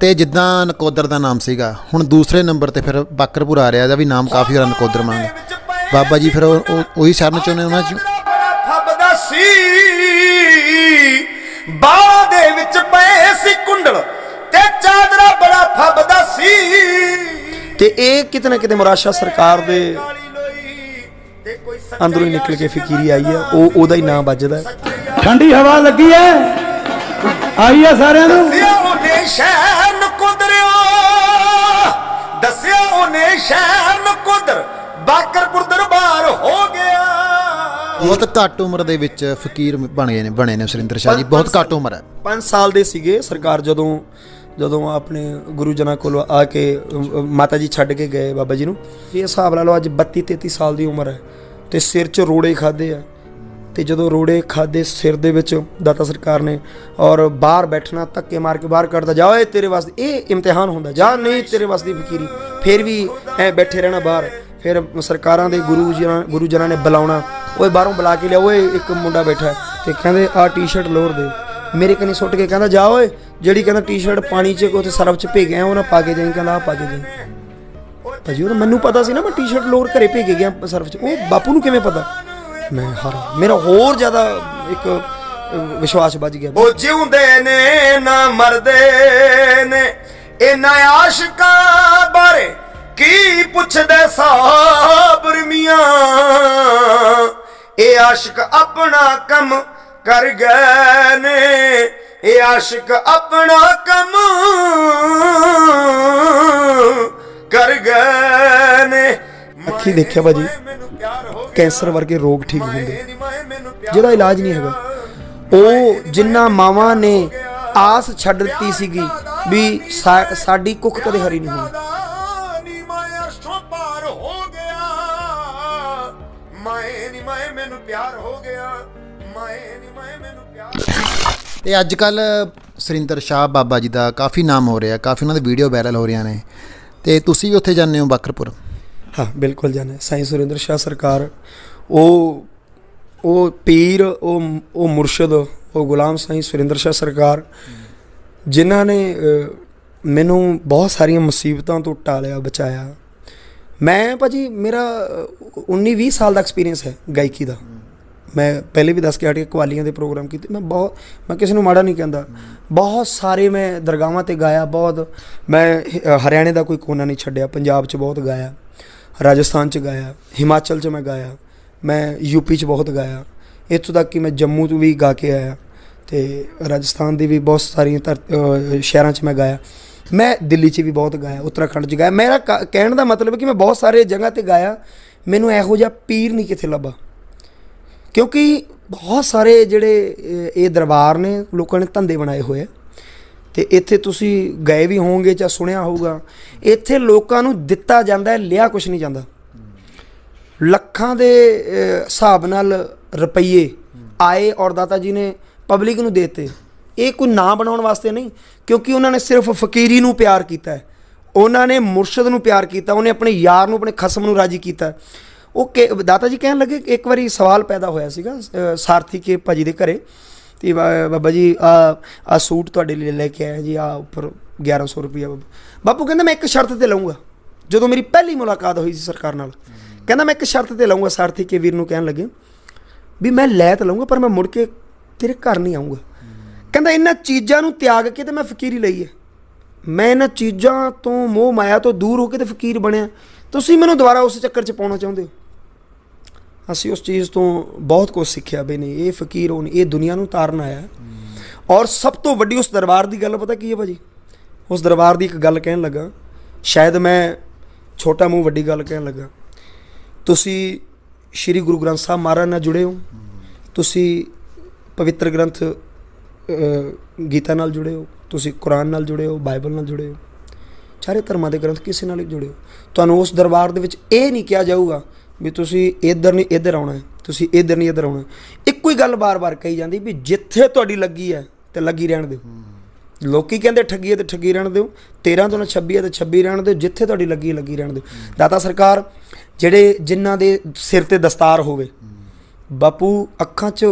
ਤੇ ਜਿੱਦਾਂ ਨਕੋਦਰ ਦਾ ਨਾਮ ਸੀਗਾ ਹੁਣ ਦੂਸਰੇ ਨੰਬਰ ਤੇ ਫਿਰ ਬਾਕਰਪੁਰ ਆ ਰਿਹਾ ਇਹਦਾ ਵੀ ਨਾਮ ਕਾਫੀ ਹੋਰ ਨਕੋਦਰ ਮੰਗ ਬਾਬਾ ਜੀ ਫਿਰ ਉਹੀ ਸ਼ਰਨ ਚ ਉਹਨੇ ਉਹਨਾਂ ਚ ਫੱਬਦਾ ਸੀ ਬਾਲਾ ਦੇ ਵਿੱਚ ਪਏ ਸੀ ਕੁੰਡਲ ਤੇ ਚਾਦਰਾ ਬੜਾ ਫੱਬਦਾ ਸੀ ਤੇ ਇਹ ਕਿਤਨਾ ਕਿਤੇ ਮਰਾਸ਼ਾ ਸਰਕਾਰ ਦੇ ਅੰਦਰੋਂ ਹੀ ਨਿਕਲ ਕੇ ਫਕੀਰੀ ਆਈ ਆ ਉਹ ਉਹਦਾ ਹੀ ਨਾਮ ਵੱਜਦਾ ਠੰਡੀ ਹਵਾ ਲੱਗੀ ਐ ਆਈ ਆ ਸਾਰਿਆਂ ਨੂੰ ਸ਼ੈਨ ਕੁਦਰਿਓ ਦੱਸਿਆ ਉਹਨੇ ਸ਼ੈਨ ਕੁਦਰ ਬਾਕਰਪੁਰ ਦਰਬਾਰ ਹੋ ਗਿਆ ਬਹੁਤ ਘੱਟ ਉਮਰ ਦੇ ਵਿੱਚ ਫਕੀਰ ਬਣ ਗਏ ਨੇ ਬਣੇ ਨੇ ਸੁਰਿੰਦਰ ਸ਼ਾਹ ਜੀ ਬਹੁਤ ਘੱਟ ਉਮਰ ਹੈ 5 ਸਾਲ ਦੇ ਸੀਗੇ ਸਰਕਾਰ ਜਦੋਂ ਜਦੋਂ ਆਪਣੇ ਗੁਰੂ ਜਨਾ ਕੋਲ ਆ ਕੇ ਮਾਤਾ ਜੀ ਛੱਡ ਕੇ ਗਏ ਬਾਬਾ ਜੀ ਨੂੰ ਇਹ ਹਿਸਾਬ ਲਾ ਲਓ ਅੱਜ 32 33 ਸਾਲ ਦੀ ਉਮਰ ਹੈ ਤੇ ਸਿਰ 'ਚ ਰੋੜੇ ਖਾਦੇ ਆ ਤੇ ਜਦੋਂ ਰੋੜੇ ਖਾਦੇ ਸਿਰ ਦੇ ਵਿੱਚ ਦਾਤਾ ਸਰਕਾਰ ਨੇ ਔਰ ਬਾਹਰ ਬੈਠਣਾ ਧੱਕੇ ਮਾਰ ਕੇ ਬਾਹਰ ਕੱਢਦਾ ਜਾ ਓਏ ਤੇਰੇ ਵਾਸਤੇ ਇਹ ਇਮਤਿਹਾਨ ਹੁੰਦਾ ਜਾ ਨਹੀਂ ਤੇਰੇ ਵਾਸਤੇ ਫਕੀਰੀ ਫੇਰ ਵੀ ਐ ਬੈਠੇ ਰਹਿਣਾ ਬਾਹਰ ਫਿਰ ਸਰਕਾਰਾਂ ਦੇ ਗੁਰੂ ਜੀ ਗੁਰੂ ਜਨਾਂ ਨੇ ਬੁਲਾਉਣਾ ਓਏ ਬਾਹਰੋਂ ਬੁਲਾ ਕੇ ਲਿਆ ਓਏ ਇੱਕ ਮੁੰਡਾ ਬੈਠਾ ਤੇ ਕਹਿੰਦੇ ਆ ਟੀ-ਸ਼ਰਟ ਲੋਰ ਦੇ ਮੇਰੇ ਕਨੀ ਸੁੱਟ ਕੇ ਕਹਿੰਦਾ ਜਾ ਓਏ ਜਿਹੜੀ ਕਹਿੰਦਾ ਟੀ-ਸ਼ਰਟ ਪਾਣੀ 'ਚ ਕੋਥੇ ਸਰਵ 'ਚ ਭੇਗ ਗਿਆ ਉਹਨਾਂ ਪਾ ਕੇ ਜਾਈ ਕਹਿੰਦਾ ਆ ਪਾ ਕੇ ਜਾਈ ਭਾਜੀ ਉਹ ਮੈਨੂੰ ਪਤਾ ਸੀ ਨਾ ਮੈਂ ਟੀ-ਸ਼ਰਟ ਲੋਰ ਘਰੇ ਭੇਗ ਗਿਆ ਸਰਵ 'ਚ ਉਹ ਬਾਪੂ ਨੂੰ ਕਿਵੇਂ ਪਤਾ ਮੈਂ ਹਰ ਮੇਰਾ ਹੋਰ ਜ਼ਿਆਦਾ ਇੱਕ ਵਿਸ਼ਵਾਸ ਵੱਜ ਗਿਆ ਉਹ ਜਿਉਂਦੇ ਨੇ ਨਾ ਮਰਦੇ ਨੇ ਇਹਨਾਂ ਆਸ਼ਿਕਾਂ ਬਾਰੇ ਕੀ ਪੁੱਛਦੇ ਸਾਬਰ ਮੀਆਂ ਇਹ ਆਸ਼ਿਕ ਆਪਣਾ ਕੰਮ ਕਰ ਗਏ ਨੇ ਇਹ ਆਸ਼ਿਕ ਆਪਣਾ ਕੰਮ ਕਰ ਗਏ ਨੇ ਅੱਖੀ ਦੇਖਿਆ ਭਾਜੀ ਕੈਂਸਰ ਵਰਗੇ ਰੋਗ ਠੀਕ ਹੁੰਦੇ ਜਿਹਦਾ ਇਲਾਜ ਨਹੀਂ ਹੈਗਾ ਉਹ ਜਿੰਨਾ ਮਾਵਾਂ ਨੇ ਆਸ ਛੱਡ ਦਿੱਤੀ ਸੀਗੀ ਵੀ ਸਾਡੀ ਕੁੱਖ ਕਦੇ ਹਰੀ ਨਹੀਂ ਹੋਣੀ ਤੇ ਅੱਜ ਕੱਲ ਸਰਿੰਦਰ ਸ਼ਾਹ ਬਾਬਾ ਜੀ ਦਾ ਕਾਫੀ ਨਾਮ ਹੋ ਰਿਹਾ ਕਾਫੀ ਉਹਨਾਂ ਦੇ ਵੀਡੀਓ ਵਾਇਰਲ ਹੋ ਰਹੀਆਂ ਨੇ ਤੇ ਤੁਸੀਂ ਵੀ ਉੱਥੇ ਜਾਂਦੇ ਹੋ ਬਕਰਪੁਰ ਹਾਂ ਬਿਲਕੁਲ ਜਾਣਾ ਸਾਈਂ ਸੁਰਿੰਦਰ ਸ਼ਾਹ ਸਰਕਾਰ ਉਹ ਉਹ ਪੀਰ ਉਹ ਉਹ ਮੁਰਸ਼ਿਦ ਉਹ ਗੁਲਾਮ ਸਾਈਂ ਸੁਰਿੰਦਰ ਸ਼ਾਹ ਸਰਕਾਰ ਜਿਨ੍ਹਾਂ ਨੇ ਮੈਨੂੰ ਬਹੁਤ ਸਾਰੀਆਂ ਮੁਸੀਬਤਾਂ ਤੋਂ ਟਾਲਿਆ ਬਚਾਇਆ ਮੈਂ ਭਾਜੀ ਮੇਰਾ 19 20 ਸਾਲ ਦਾ ਐਕਸਪੀਰੀਅੰਸ ਹੈ ਗਾਇਕੀ ਦਾ ਮੈਂ ਪਹਿਲੇ ਵੀ ਦੱਸ ਕੇ ਆਟੇ ਕਵਾਲੀਆਂ ਦੇ ਪ੍ਰੋਗਰਾਮ ਕੀਤੇ ਮੈਂ ਬਹੁਤ ਮੈਂ ਕਿਸੇ ਨੂੰ ਮਾੜਾ ਨਹੀਂ ਕਹਿੰਦਾ ਬਹੁਤ ਸਾਰੇ ਮੈਂ ਦਰਗਾਹਾਂ ਤੇ ਗਾਇਆ ਬਹੁਤ ਮੈਂ ਹਰਿਆਣੇ ਦਾ ਕੋਈ ਕੋਨਾ ਨਹੀਂ ਛੱਡਿਆ ਪੰਜਾਬ 'ਚ ਬਹੁਤ ਗਾਇਆ ਰਾਜਸਥਾਨ 'ਚ ਗਾਇਆ ਹਿਮਾਚਲ 'ਚ ਮੈਂ ਗਾਇਆ ਮੈਂ ਯੂਪੀ 'ਚ ਬਹੁਤ ਗਾਇਆ ਇੱਥੋਂ ਤੱਕ ਕਿ ਮੈਂ ਜੰਮੂ 'ਚ ਵੀ ਗਾ ਕੇ ਆਇਆ ਤੇ ਰਾਜਸਥਾਨ ਦੀ ਵੀ ਬਹੁਤ ਸਾਰੀਆਂ ਸ਼ਹਿਰਾਂ 'ਚ ਮੈਂ ਗਾਇਆ ਮੈਂ ਦਿੱਲੀ 'ਚ ਵੀ ਬਹੁਤ ਗਾਇਆ ਉੱਤਰਾਖੰਡ 'ਚ ਗਾਇਆ ਮੇਰਾ ਕਹਿਣ ਦਾ ਮਤਲਬ ਕਿ ਮੈਂ ਬਹੁਤ ਸਾਰੇ ਜਗ੍ਹਾ ਤੇ ਗਾਇਆ ਮੈਨੂੰ ਇਹੋ ਜਿਹਾ ਪੀਰ ਨਹੀਂ ਕਿਥੇ ਲੱਭਾ ਕਿਉਂਕਿ ਬਹੁਤ ਸਾਰੇ ਜਿਹੜੇ ਇਹ ਦਰਬਾਰ ਨੇ ਲੋਕਾਂ ਨੇ ਧੰਦੇ ਬਣਾਏ ਹੋਏ ਆ ਤੇ ਇੱਥੇ ਤੁਸੀਂ ਗਏ ਵੀ ਹੋਵੋਗੇ ਜਾਂ ਸੁਣਿਆ ਹੋਊਗਾ ਇੱਥੇ ਲੋਕਾਂ ਨੂੰ ਦਿੱਤਾ ਜਾਂਦਾ ਹੈ ਲਿਆ ਕੁਝ ਨਹੀਂ ਜਾਂਦਾ ਲੱਖਾਂ ਦੇ ਹਿਸਾਬ ਨਾਲ ਰੁਪਈਏ ਆਏ ਔਰ ਦਾਤਾ ਜੀ ਨੇ ਪਬਲਿਕ ਨੂੰ ਦਿੱਤੇ ਇਹ ਕੋਈ ਨਾਂ ਬਣਾਉਣ ਵਾਸਤੇ ਨਹੀਂ ਕਿਉਂਕਿ ਉਹਨਾਂ ਨੇ ਸਿਰਫ ਫਕੀਰੀ ਨੂੰ ਪਿਆਰ ਕੀਤਾ ਹੈ ਉਹਨਾਂ ਨੇ ਮੁਰਸ਼ਦ ਨੂੰ ਪਿਆਰ ਕੀਤਾ ਉਹਨੇ ਆਪਣੇ ਯਾਰ ਨੂੰ ਆਪਣੇ ਖਸਮ ਨੂੰ ਰਾਜੀ ਕੀਤਾ ਉਹ ਦਾਤਾ ਜੀ ਕਹਿਣ ਲੱਗੇ ਇੱਕ ਵਾਰੀ ਸਵਾਲ ਪੈਦਾ ਹੋਇਆ ਸੀਗਾ ਸਾਰਥੀ ਕੇ ਭਾਜੀ ਦੇ ਘਰੇ ਤੇ ਬਾਬਾ ਜੀ ਆ ਆ ਸੂਟ ਤੁਹਾਡੇ ਲਈ ਲੈ ਕੇ ਆਇਆ ਜੀ ਆ ਉੱਪਰ 1100 ਰੁਪਏ ਬਾਪੂ ਕਹਿੰਦਾ ਮੈਂ ਇੱਕ ਸ਼ਰਤ ਤੇ ਲਵਾਂਗਾ ਜਦੋਂ ਮੇਰੀ ਪਹਿਲੀ ਮੁਲਾਕਾਤ ਹੋਈ ਸੀ ਸਰਕਾਰ ਨਾਲ ਕਹਿੰਦਾ ਮੈਂ ਇੱਕ ਸ਼ਰਤ ਤੇ ਲਵਾਂਗਾ ਸਾਰਥੀ ਕੇ ਵੀਰ ਨੂੰ ਕਹਿਣ ਲੱਗੇ ਵੀ ਮੈਂ ਲੈ ਤਾਂ ਲਵਾਂਗਾ ਪਰ ਮੈਂ ਮੁੜ ਕੇ ਤੇਰੇ ਘਰ ਨਹੀਂ ਆਉਂਗਾ ਕਹਿੰਦਾ ਇਹਨਾਂ ਚੀਜ਼ਾਂ ਨੂੰ ਤਿਆਗ ਕੇ ਤੇ ਮੈਂ ਫਕੀਰੀ ਲਈ ਹੈ ਮੈਂ ਇਹਨਾਂ ਚੀਜ਼ਾਂ ਤੋਂ ਮੋਹ ਮਾਇਆ ਤੋਂ ਦੂਰ ਹੋ ਕੇ ਤੇ ਫਕੀਰ ਬਣਿਆ ਤੁਸੀਂ ਮੈਨੂੰ ਦੁਬਾਰਾ ਉਸ ਚੱਕਰ 'ਚ ਪਾਉਣਾ ਚਾਹੁੰਦੇ ਹੋ ਅਸੀਂ ਉਸ ਚੀਜ਼ ਤੋਂ ਬਹੁਤ ਕੁਝ ਸਿੱਖਿਆ ਬਈ ਨਹੀਂ ਇਹ ਫਕੀਰ ਹੋਣ ਇਹ ਦੁਨੀਆ ਨੂੰ ਤਾਰਨ ਆਇਆ ਔਰ ਸਭ ਤੋਂ ਵੱਡੀ ਉਸ ਦਰਬਾਰ ਦੀ ਗੱਲ ਪਤਾ ਕੀ ਹੈ ਭਾਜੀ ਉਸ ਦਰਬਾਰ ਦੀ ਇੱਕ ਗੱਲ ਕਹਿਣ ਲੱਗਾ ਸ਼ਾਇਦ ਮੈਂ ਛੋਟਾ ਮੂੰਹ ਵੱਡੀ ਗੱਲ ਕਹਿਣ ਲੱਗਾ ਤੁਸੀਂ ਸ਼੍ਰੀ ਗੁਰੂ ਗ੍ਰੰਥ ਸਾਹਿਬ ਮਹਾਰਾਜ ਨਾਲ ਜੁੜੇ ਹੋ ਤੁਸੀਂ ਪਵਿੱਤਰ ਗ੍ਰੰਥ ਗੀਤਾ ਨਾਲ ਜੁੜੇ ਹੋ ਤੁਸੀਂ ਕੁਰਾਨ ਨਾਲ ਜੁੜੇ ਹੋ ਬਾਈਬਲ ਨਾਲ ਜੁੜੇ ਹੋ ਸਾਰੇ ਧਰਮਾਂ ਦੇ ਗ੍ਰੰਥ ਕਿਸੇ ਨਾਲ ਜੁੜੇ ਹੋ ਤੁਹਾਨੂੰ ਉਸ ਦਰਬਾਰ ਦੇ ਵਿੱਚ ਇਹ ਨਹੀਂ ਕਿਹਾ ਜਾਊਗਾ ਵੀ ਤੁਸੀਂ ਇੱਧਰ ਨਹੀਂ ਇੱਧਰ ਆਉਣਾ ਤੁਸੀਂ ਇੱਧਰ ਨਹੀਂ ਇੱਧਰ ਆਉਣਾ ਇੱਕੋ ਹੀ ਗੱਲ ਬਾਰ-ਬਾਰ ਕਹੀ ਜਾਂਦੀ ਵੀ ਜਿੱਥੇ ਤੁਹਾਡੀ ਲੱਗੀ ਹੈ ਤੇ ਲੱਗੀ ਰਹਿਣ ਦਿਓ ਲੋਕੀ ਕਹਿੰਦੇ ਠੱਗੀ ਹੈ ਤੇ ਠੱਗੀ ਰਹਿਣ ਦਿਓ 13 ਤੋਂ 26 ਹੈ ਤੇ 26 ਰਹਿਣ ਦਿਓ ਜਿੱਥੇ ਤੁਹਾਡੀ ਲੱਗੀ ਲੱਗੀ ਰਹਿਣ ਦਿਓ ਦਾਤਾ ਸਰਕਾਰ ਜਿਹੜੇ ਜਿਨ੍ਹਾਂ ਦੇ ਸਿਰ ਤੇ ਦਸਤਾਰ ਹੋਵੇ ਬਾਪੂ ਅੱਖਾਂ 'ਚ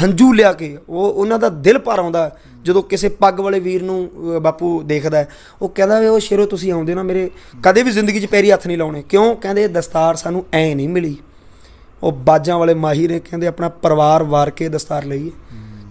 ਹੰਝੂ ਲਿਆ ਕੇ ਉਹ ਉਹਨਾਂ ਦਾ ਦਿਲ ਭਰ ਆਉਂਦਾ ਜਦੋਂ ਕਿਸੇ ਪੱਗ ਵਾਲੇ ਵੀਰ ਨੂੰ ਬਾਪੂ ਦੇਖਦਾ ਉਹ ਕਹਿੰਦਾ ਵੇ ਉਹ ਸ਼ੇਰੋ ਤੁਸੀਂ ਆਉਂਦੇ ਨਾ ਮੇਰੇ ਕਦੇ ਵੀ ਜ਼ਿੰਦਗੀ 'ਚ ਪੈਰੀ ਹੱਥ ਨਹੀਂ ਲਾਉਣੇ ਕਿਉਂ ਕਹਿੰਦੇ ਦਸਤਾਰ ਸਾਨੂੰ ਐ ਨਹੀਂ ਮਿਲੀ ਉਹ ਬਾਜਾਂ ਵਾਲੇ ਮਾਹੀ ਨੇ ਕਹਿੰਦੇ ਆਪਣਾ ਪਰਿਵਾਰ ਵਾਰ ਕੇ ਦਸਤਾਰ ਲਈ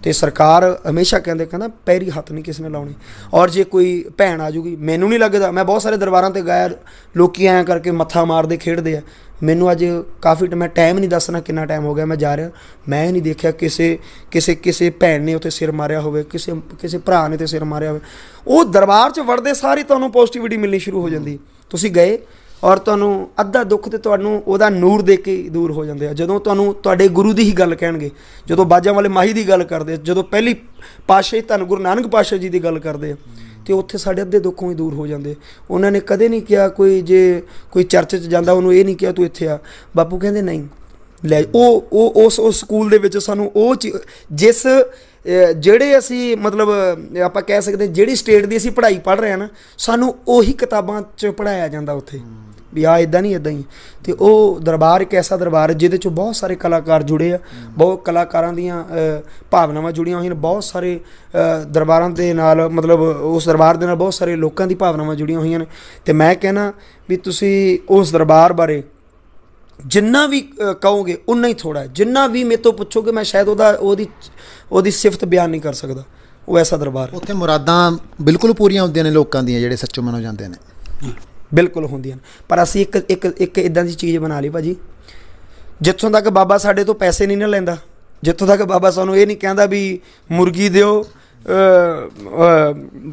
ਤੇ ਸਰਕਾਰ ਹਮੇਸ਼ਾ ਕਹਿੰਦੇ ਕਹਿੰਦਾ ਪੈਰੀ ਹੱਥ ਨਹੀਂ ਕਿਸ ਨੇ ਲਾਉਣੀ ਔਰ ਜੇ ਕੋਈ ਭੈਣ ਆ ਜੂਗੀ ਮੈਨੂੰ ਨਹੀਂ ਲੱਗਦਾ ਮੈਂ ਬਹੁਤ ਸਾਰੇ ਦਰਬਾਰਾਂ ਤੇ ਗਿਆ ਲੋਕੀ ਆਇਆ ਕਰਕੇ ਮੱਥਾ ਮਾਰਦੇ ਖੇਡਦੇ ਆ ਮੈਨੂੰ ਅੱਜ ਕਾਫੀ ਟਾਈਮ ਮੈਂ ਟਾਈਮ ਨਹੀਂ ਦੱਸਣਾ ਕਿੰਨਾ ਟਾਈਮ ਹੋ ਗਿਆ ਮੈਂ ਜਾ ਰਿਹਾ ਮੈਂ ਨਹੀਂ ਦੇਖਿਆ ਕਿਸੇ ਕਿਸੇ ਕਿਸੇ ਭੈਣ ਨੇ ਉੱਥੇ ਸਿਰ ਮਾਰਿਆ ਹੋਵੇ ਕਿਸੇ ਕਿਸੇ ਭਰਾ ਨੇ ਤੇ ਸਿਰ ਮਾਰਿਆ ਹੋਵੇ ਉਹ ਦਰਬਾਰ 'ਚ ਵੜਦੇ ਸਾਰੇ ਤੁਹਾਨੂੰ ਪੋਜ਼ਿਟਿਵਿਟੀ ਮਿਲਣੀ ਸ਼ੁਰੂ ਹੋ ਜਾਂਦੀ ਤੁਸੀਂ ਗਏ ਔਰ ਤੁਹਾਨੂੰ ਅੱਧਾ ਦੁੱਖ ਤੇ ਤੁਹਾਨੂੰ ਉਹਦਾ ਨੂਰ ਦੇ ਕੇ ਦੂਰ ਹੋ ਜਾਂਦੇ ਆ ਜਦੋਂ ਤੁਹਾਨੂੰ ਤੁਹਾਡੇ ਗੁਰੂ ਦੀ ਹੀ ਗੱਲ ਕਹਿਣਗੇ ਜਦੋਂ ਬਾਜਾਂ ਵਾਲੇ ਮਾਹੀ ਦੀ ਗੱਲ ਕਰਦੇ ਜਦੋਂ ਪਹਿਲੀ ਪਾਸ਼ਾ ਹੀ ਧੰਨ ਗੁਰੂ ਨਾਨਕ ਪਾਸ਼ਾ ਜੀ ਦੀ ਗੱਲ ਕਰਦੇ ਆ ਤੇ ਉੱਥੇ ਸਾਡੇ ਅੱਧੇ ਦੁੱਖੋਂ ਹੀ ਦੂਰ ਹੋ ਜਾਂਦੇ ਉਹਨਾਂ ਨੇ ਕਦੇ ਨਹੀਂ ਕਿਹਾ ਕੋਈ ਜੇ ਕੋਈ ਚਰਚ 'ਚ ਜਾਂਦਾ ਉਹਨੂੰ ਇਹ ਨਹੀਂ ਕਿਹਾ ਤੂੰ ਇੱਥੇ ਆ ਬਾਪੂ ਕਹਿੰਦੇ ਨਹੀਂ ਲੈ ਉਹ ਉਹ ਉਸ ਉਸ ਸਕੂਲ ਦੇ ਵਿੱਚ ਸਾਨੂੰ ਉਹ ਜਿਸ ਜਿਹੜੇ ਅਸੀਂ ਮਤਲਬ ਆਪਾਂ ਕਹਿ ਸਕਦੇ ਜਿਹੜੀ ਸਟੇਟ ਦੀ ਅਸੀਂ ਪੜ੍ਹਾਈ ਪੜ੍ਹ ਰਹੇ ਆ ਨਾ ਸਾਨੂੰ ਉਹੀ ਕਿਤਾਬਾਂ 'ਚ ਪੜਾਇਆ ਜਾਂਦਾ ਉੱਥੇ ਵੀ ਆ ਇਦਾਂ ਨਹੀਂ ਇਦਾਂ ਹੀ ਤੇ ਉਹ ਦਰਬਾਰ ਇੱਕ ਐਸਾ ਦਰਬਾਰ ਹੈ ਜਿਹਦੇ 'ਚ ਬਹੁਤ ਸਾਰੇ ਕਲਾਕਾਰ ਜੁੜੇ ਆ ਬਹੁਤ ਕਲਾਕਾਰਾਂ ਦੀਆਂ ਭਾਵਨਾਵਾਂ ਜੁੜੀਆਂ ਹੋਈਆਂ ਨੇ ਬਹੁਤ ਸਾਰੇ ਦਰਬਾਰਾਂ ਦੇ ਨਾਲ ਮਤਲਬ ਉਸ ਦਰਬਾਰ ਦੇ ਨਾਲ ਬਹੁਤ ਸਾਰੇ ਲੋਕਾਂ ਦੀ ਭਾਵਨਾਵਾਂ ਜੁੜੀਆਂ ਹੋਈਆਂ ਨੇ ਤੇ ਮੈਂ ਕਹਿਣਾ ਵੀ ਤੁਸੀਂ ਉਸ ਦਰਬਾਰ ਬਾਰੇ ਜਿੰਨਾ ਵੀ ਕਹੋਗੇ ਉਨਾ ਹੀ ਥੋੜਾ ਹੈ ਜਿੰਨਾ ਵੀ ਮੇਰੇ ਤੋਂ ਪੁੱਛੋਗੇ ਮੈਂ ਸ਼ਾਇਦ ਉਹਦਾ ਉਹਦੀ ਉਹਦੀ ਸਿਫਤ ਬਿਆਨ ਨਹੀਂ ਕਰ ਸਕਦਾ ਉਹ ਐਸਾ ਦਰਬਾਰ ਹੈ ਉੱਥੇ ਮੁਰਾਦਾਂ ਬਿਲਕੁਲ ਪੂਰੀਆਂ ਹੁੰਦੀਆਂ ਨੇ ਲੋਕਾਂ ਦੀਆਂ ਜਿਹੜੇ ਸੱਚੋ ਮਨੋਂ ਜਾਂਦੇ ਨੇ ਬਿਲਕੁਲ ਹੁੰਦੀਆਂ ਪਰ ਅਸੀਂ ਇੱਕ ਇੱਕ ਇੱਕ ਇਦਾਂ ਦੀ ਚੀਜ਼ ਬਣਾ ਲਈ ਭਾਜੀ ਜਿੱਥੋਂ ਤੱਕ ਬਾਬਾ ਸਾਡੇ ਤੋਂ ਪੈਸੇ ਨਹੀਂ ਨਾ ਲੈਂਦਾ ਜਿੱਥੋਂ ਤੱਕ ਬਾਬਾ ਸਾਨੂੰ ਇਹ ਨਹੀਂ ਕਹਿੰਦਾ ਵੀ ਮੁਰਗੀ ਦਿਓ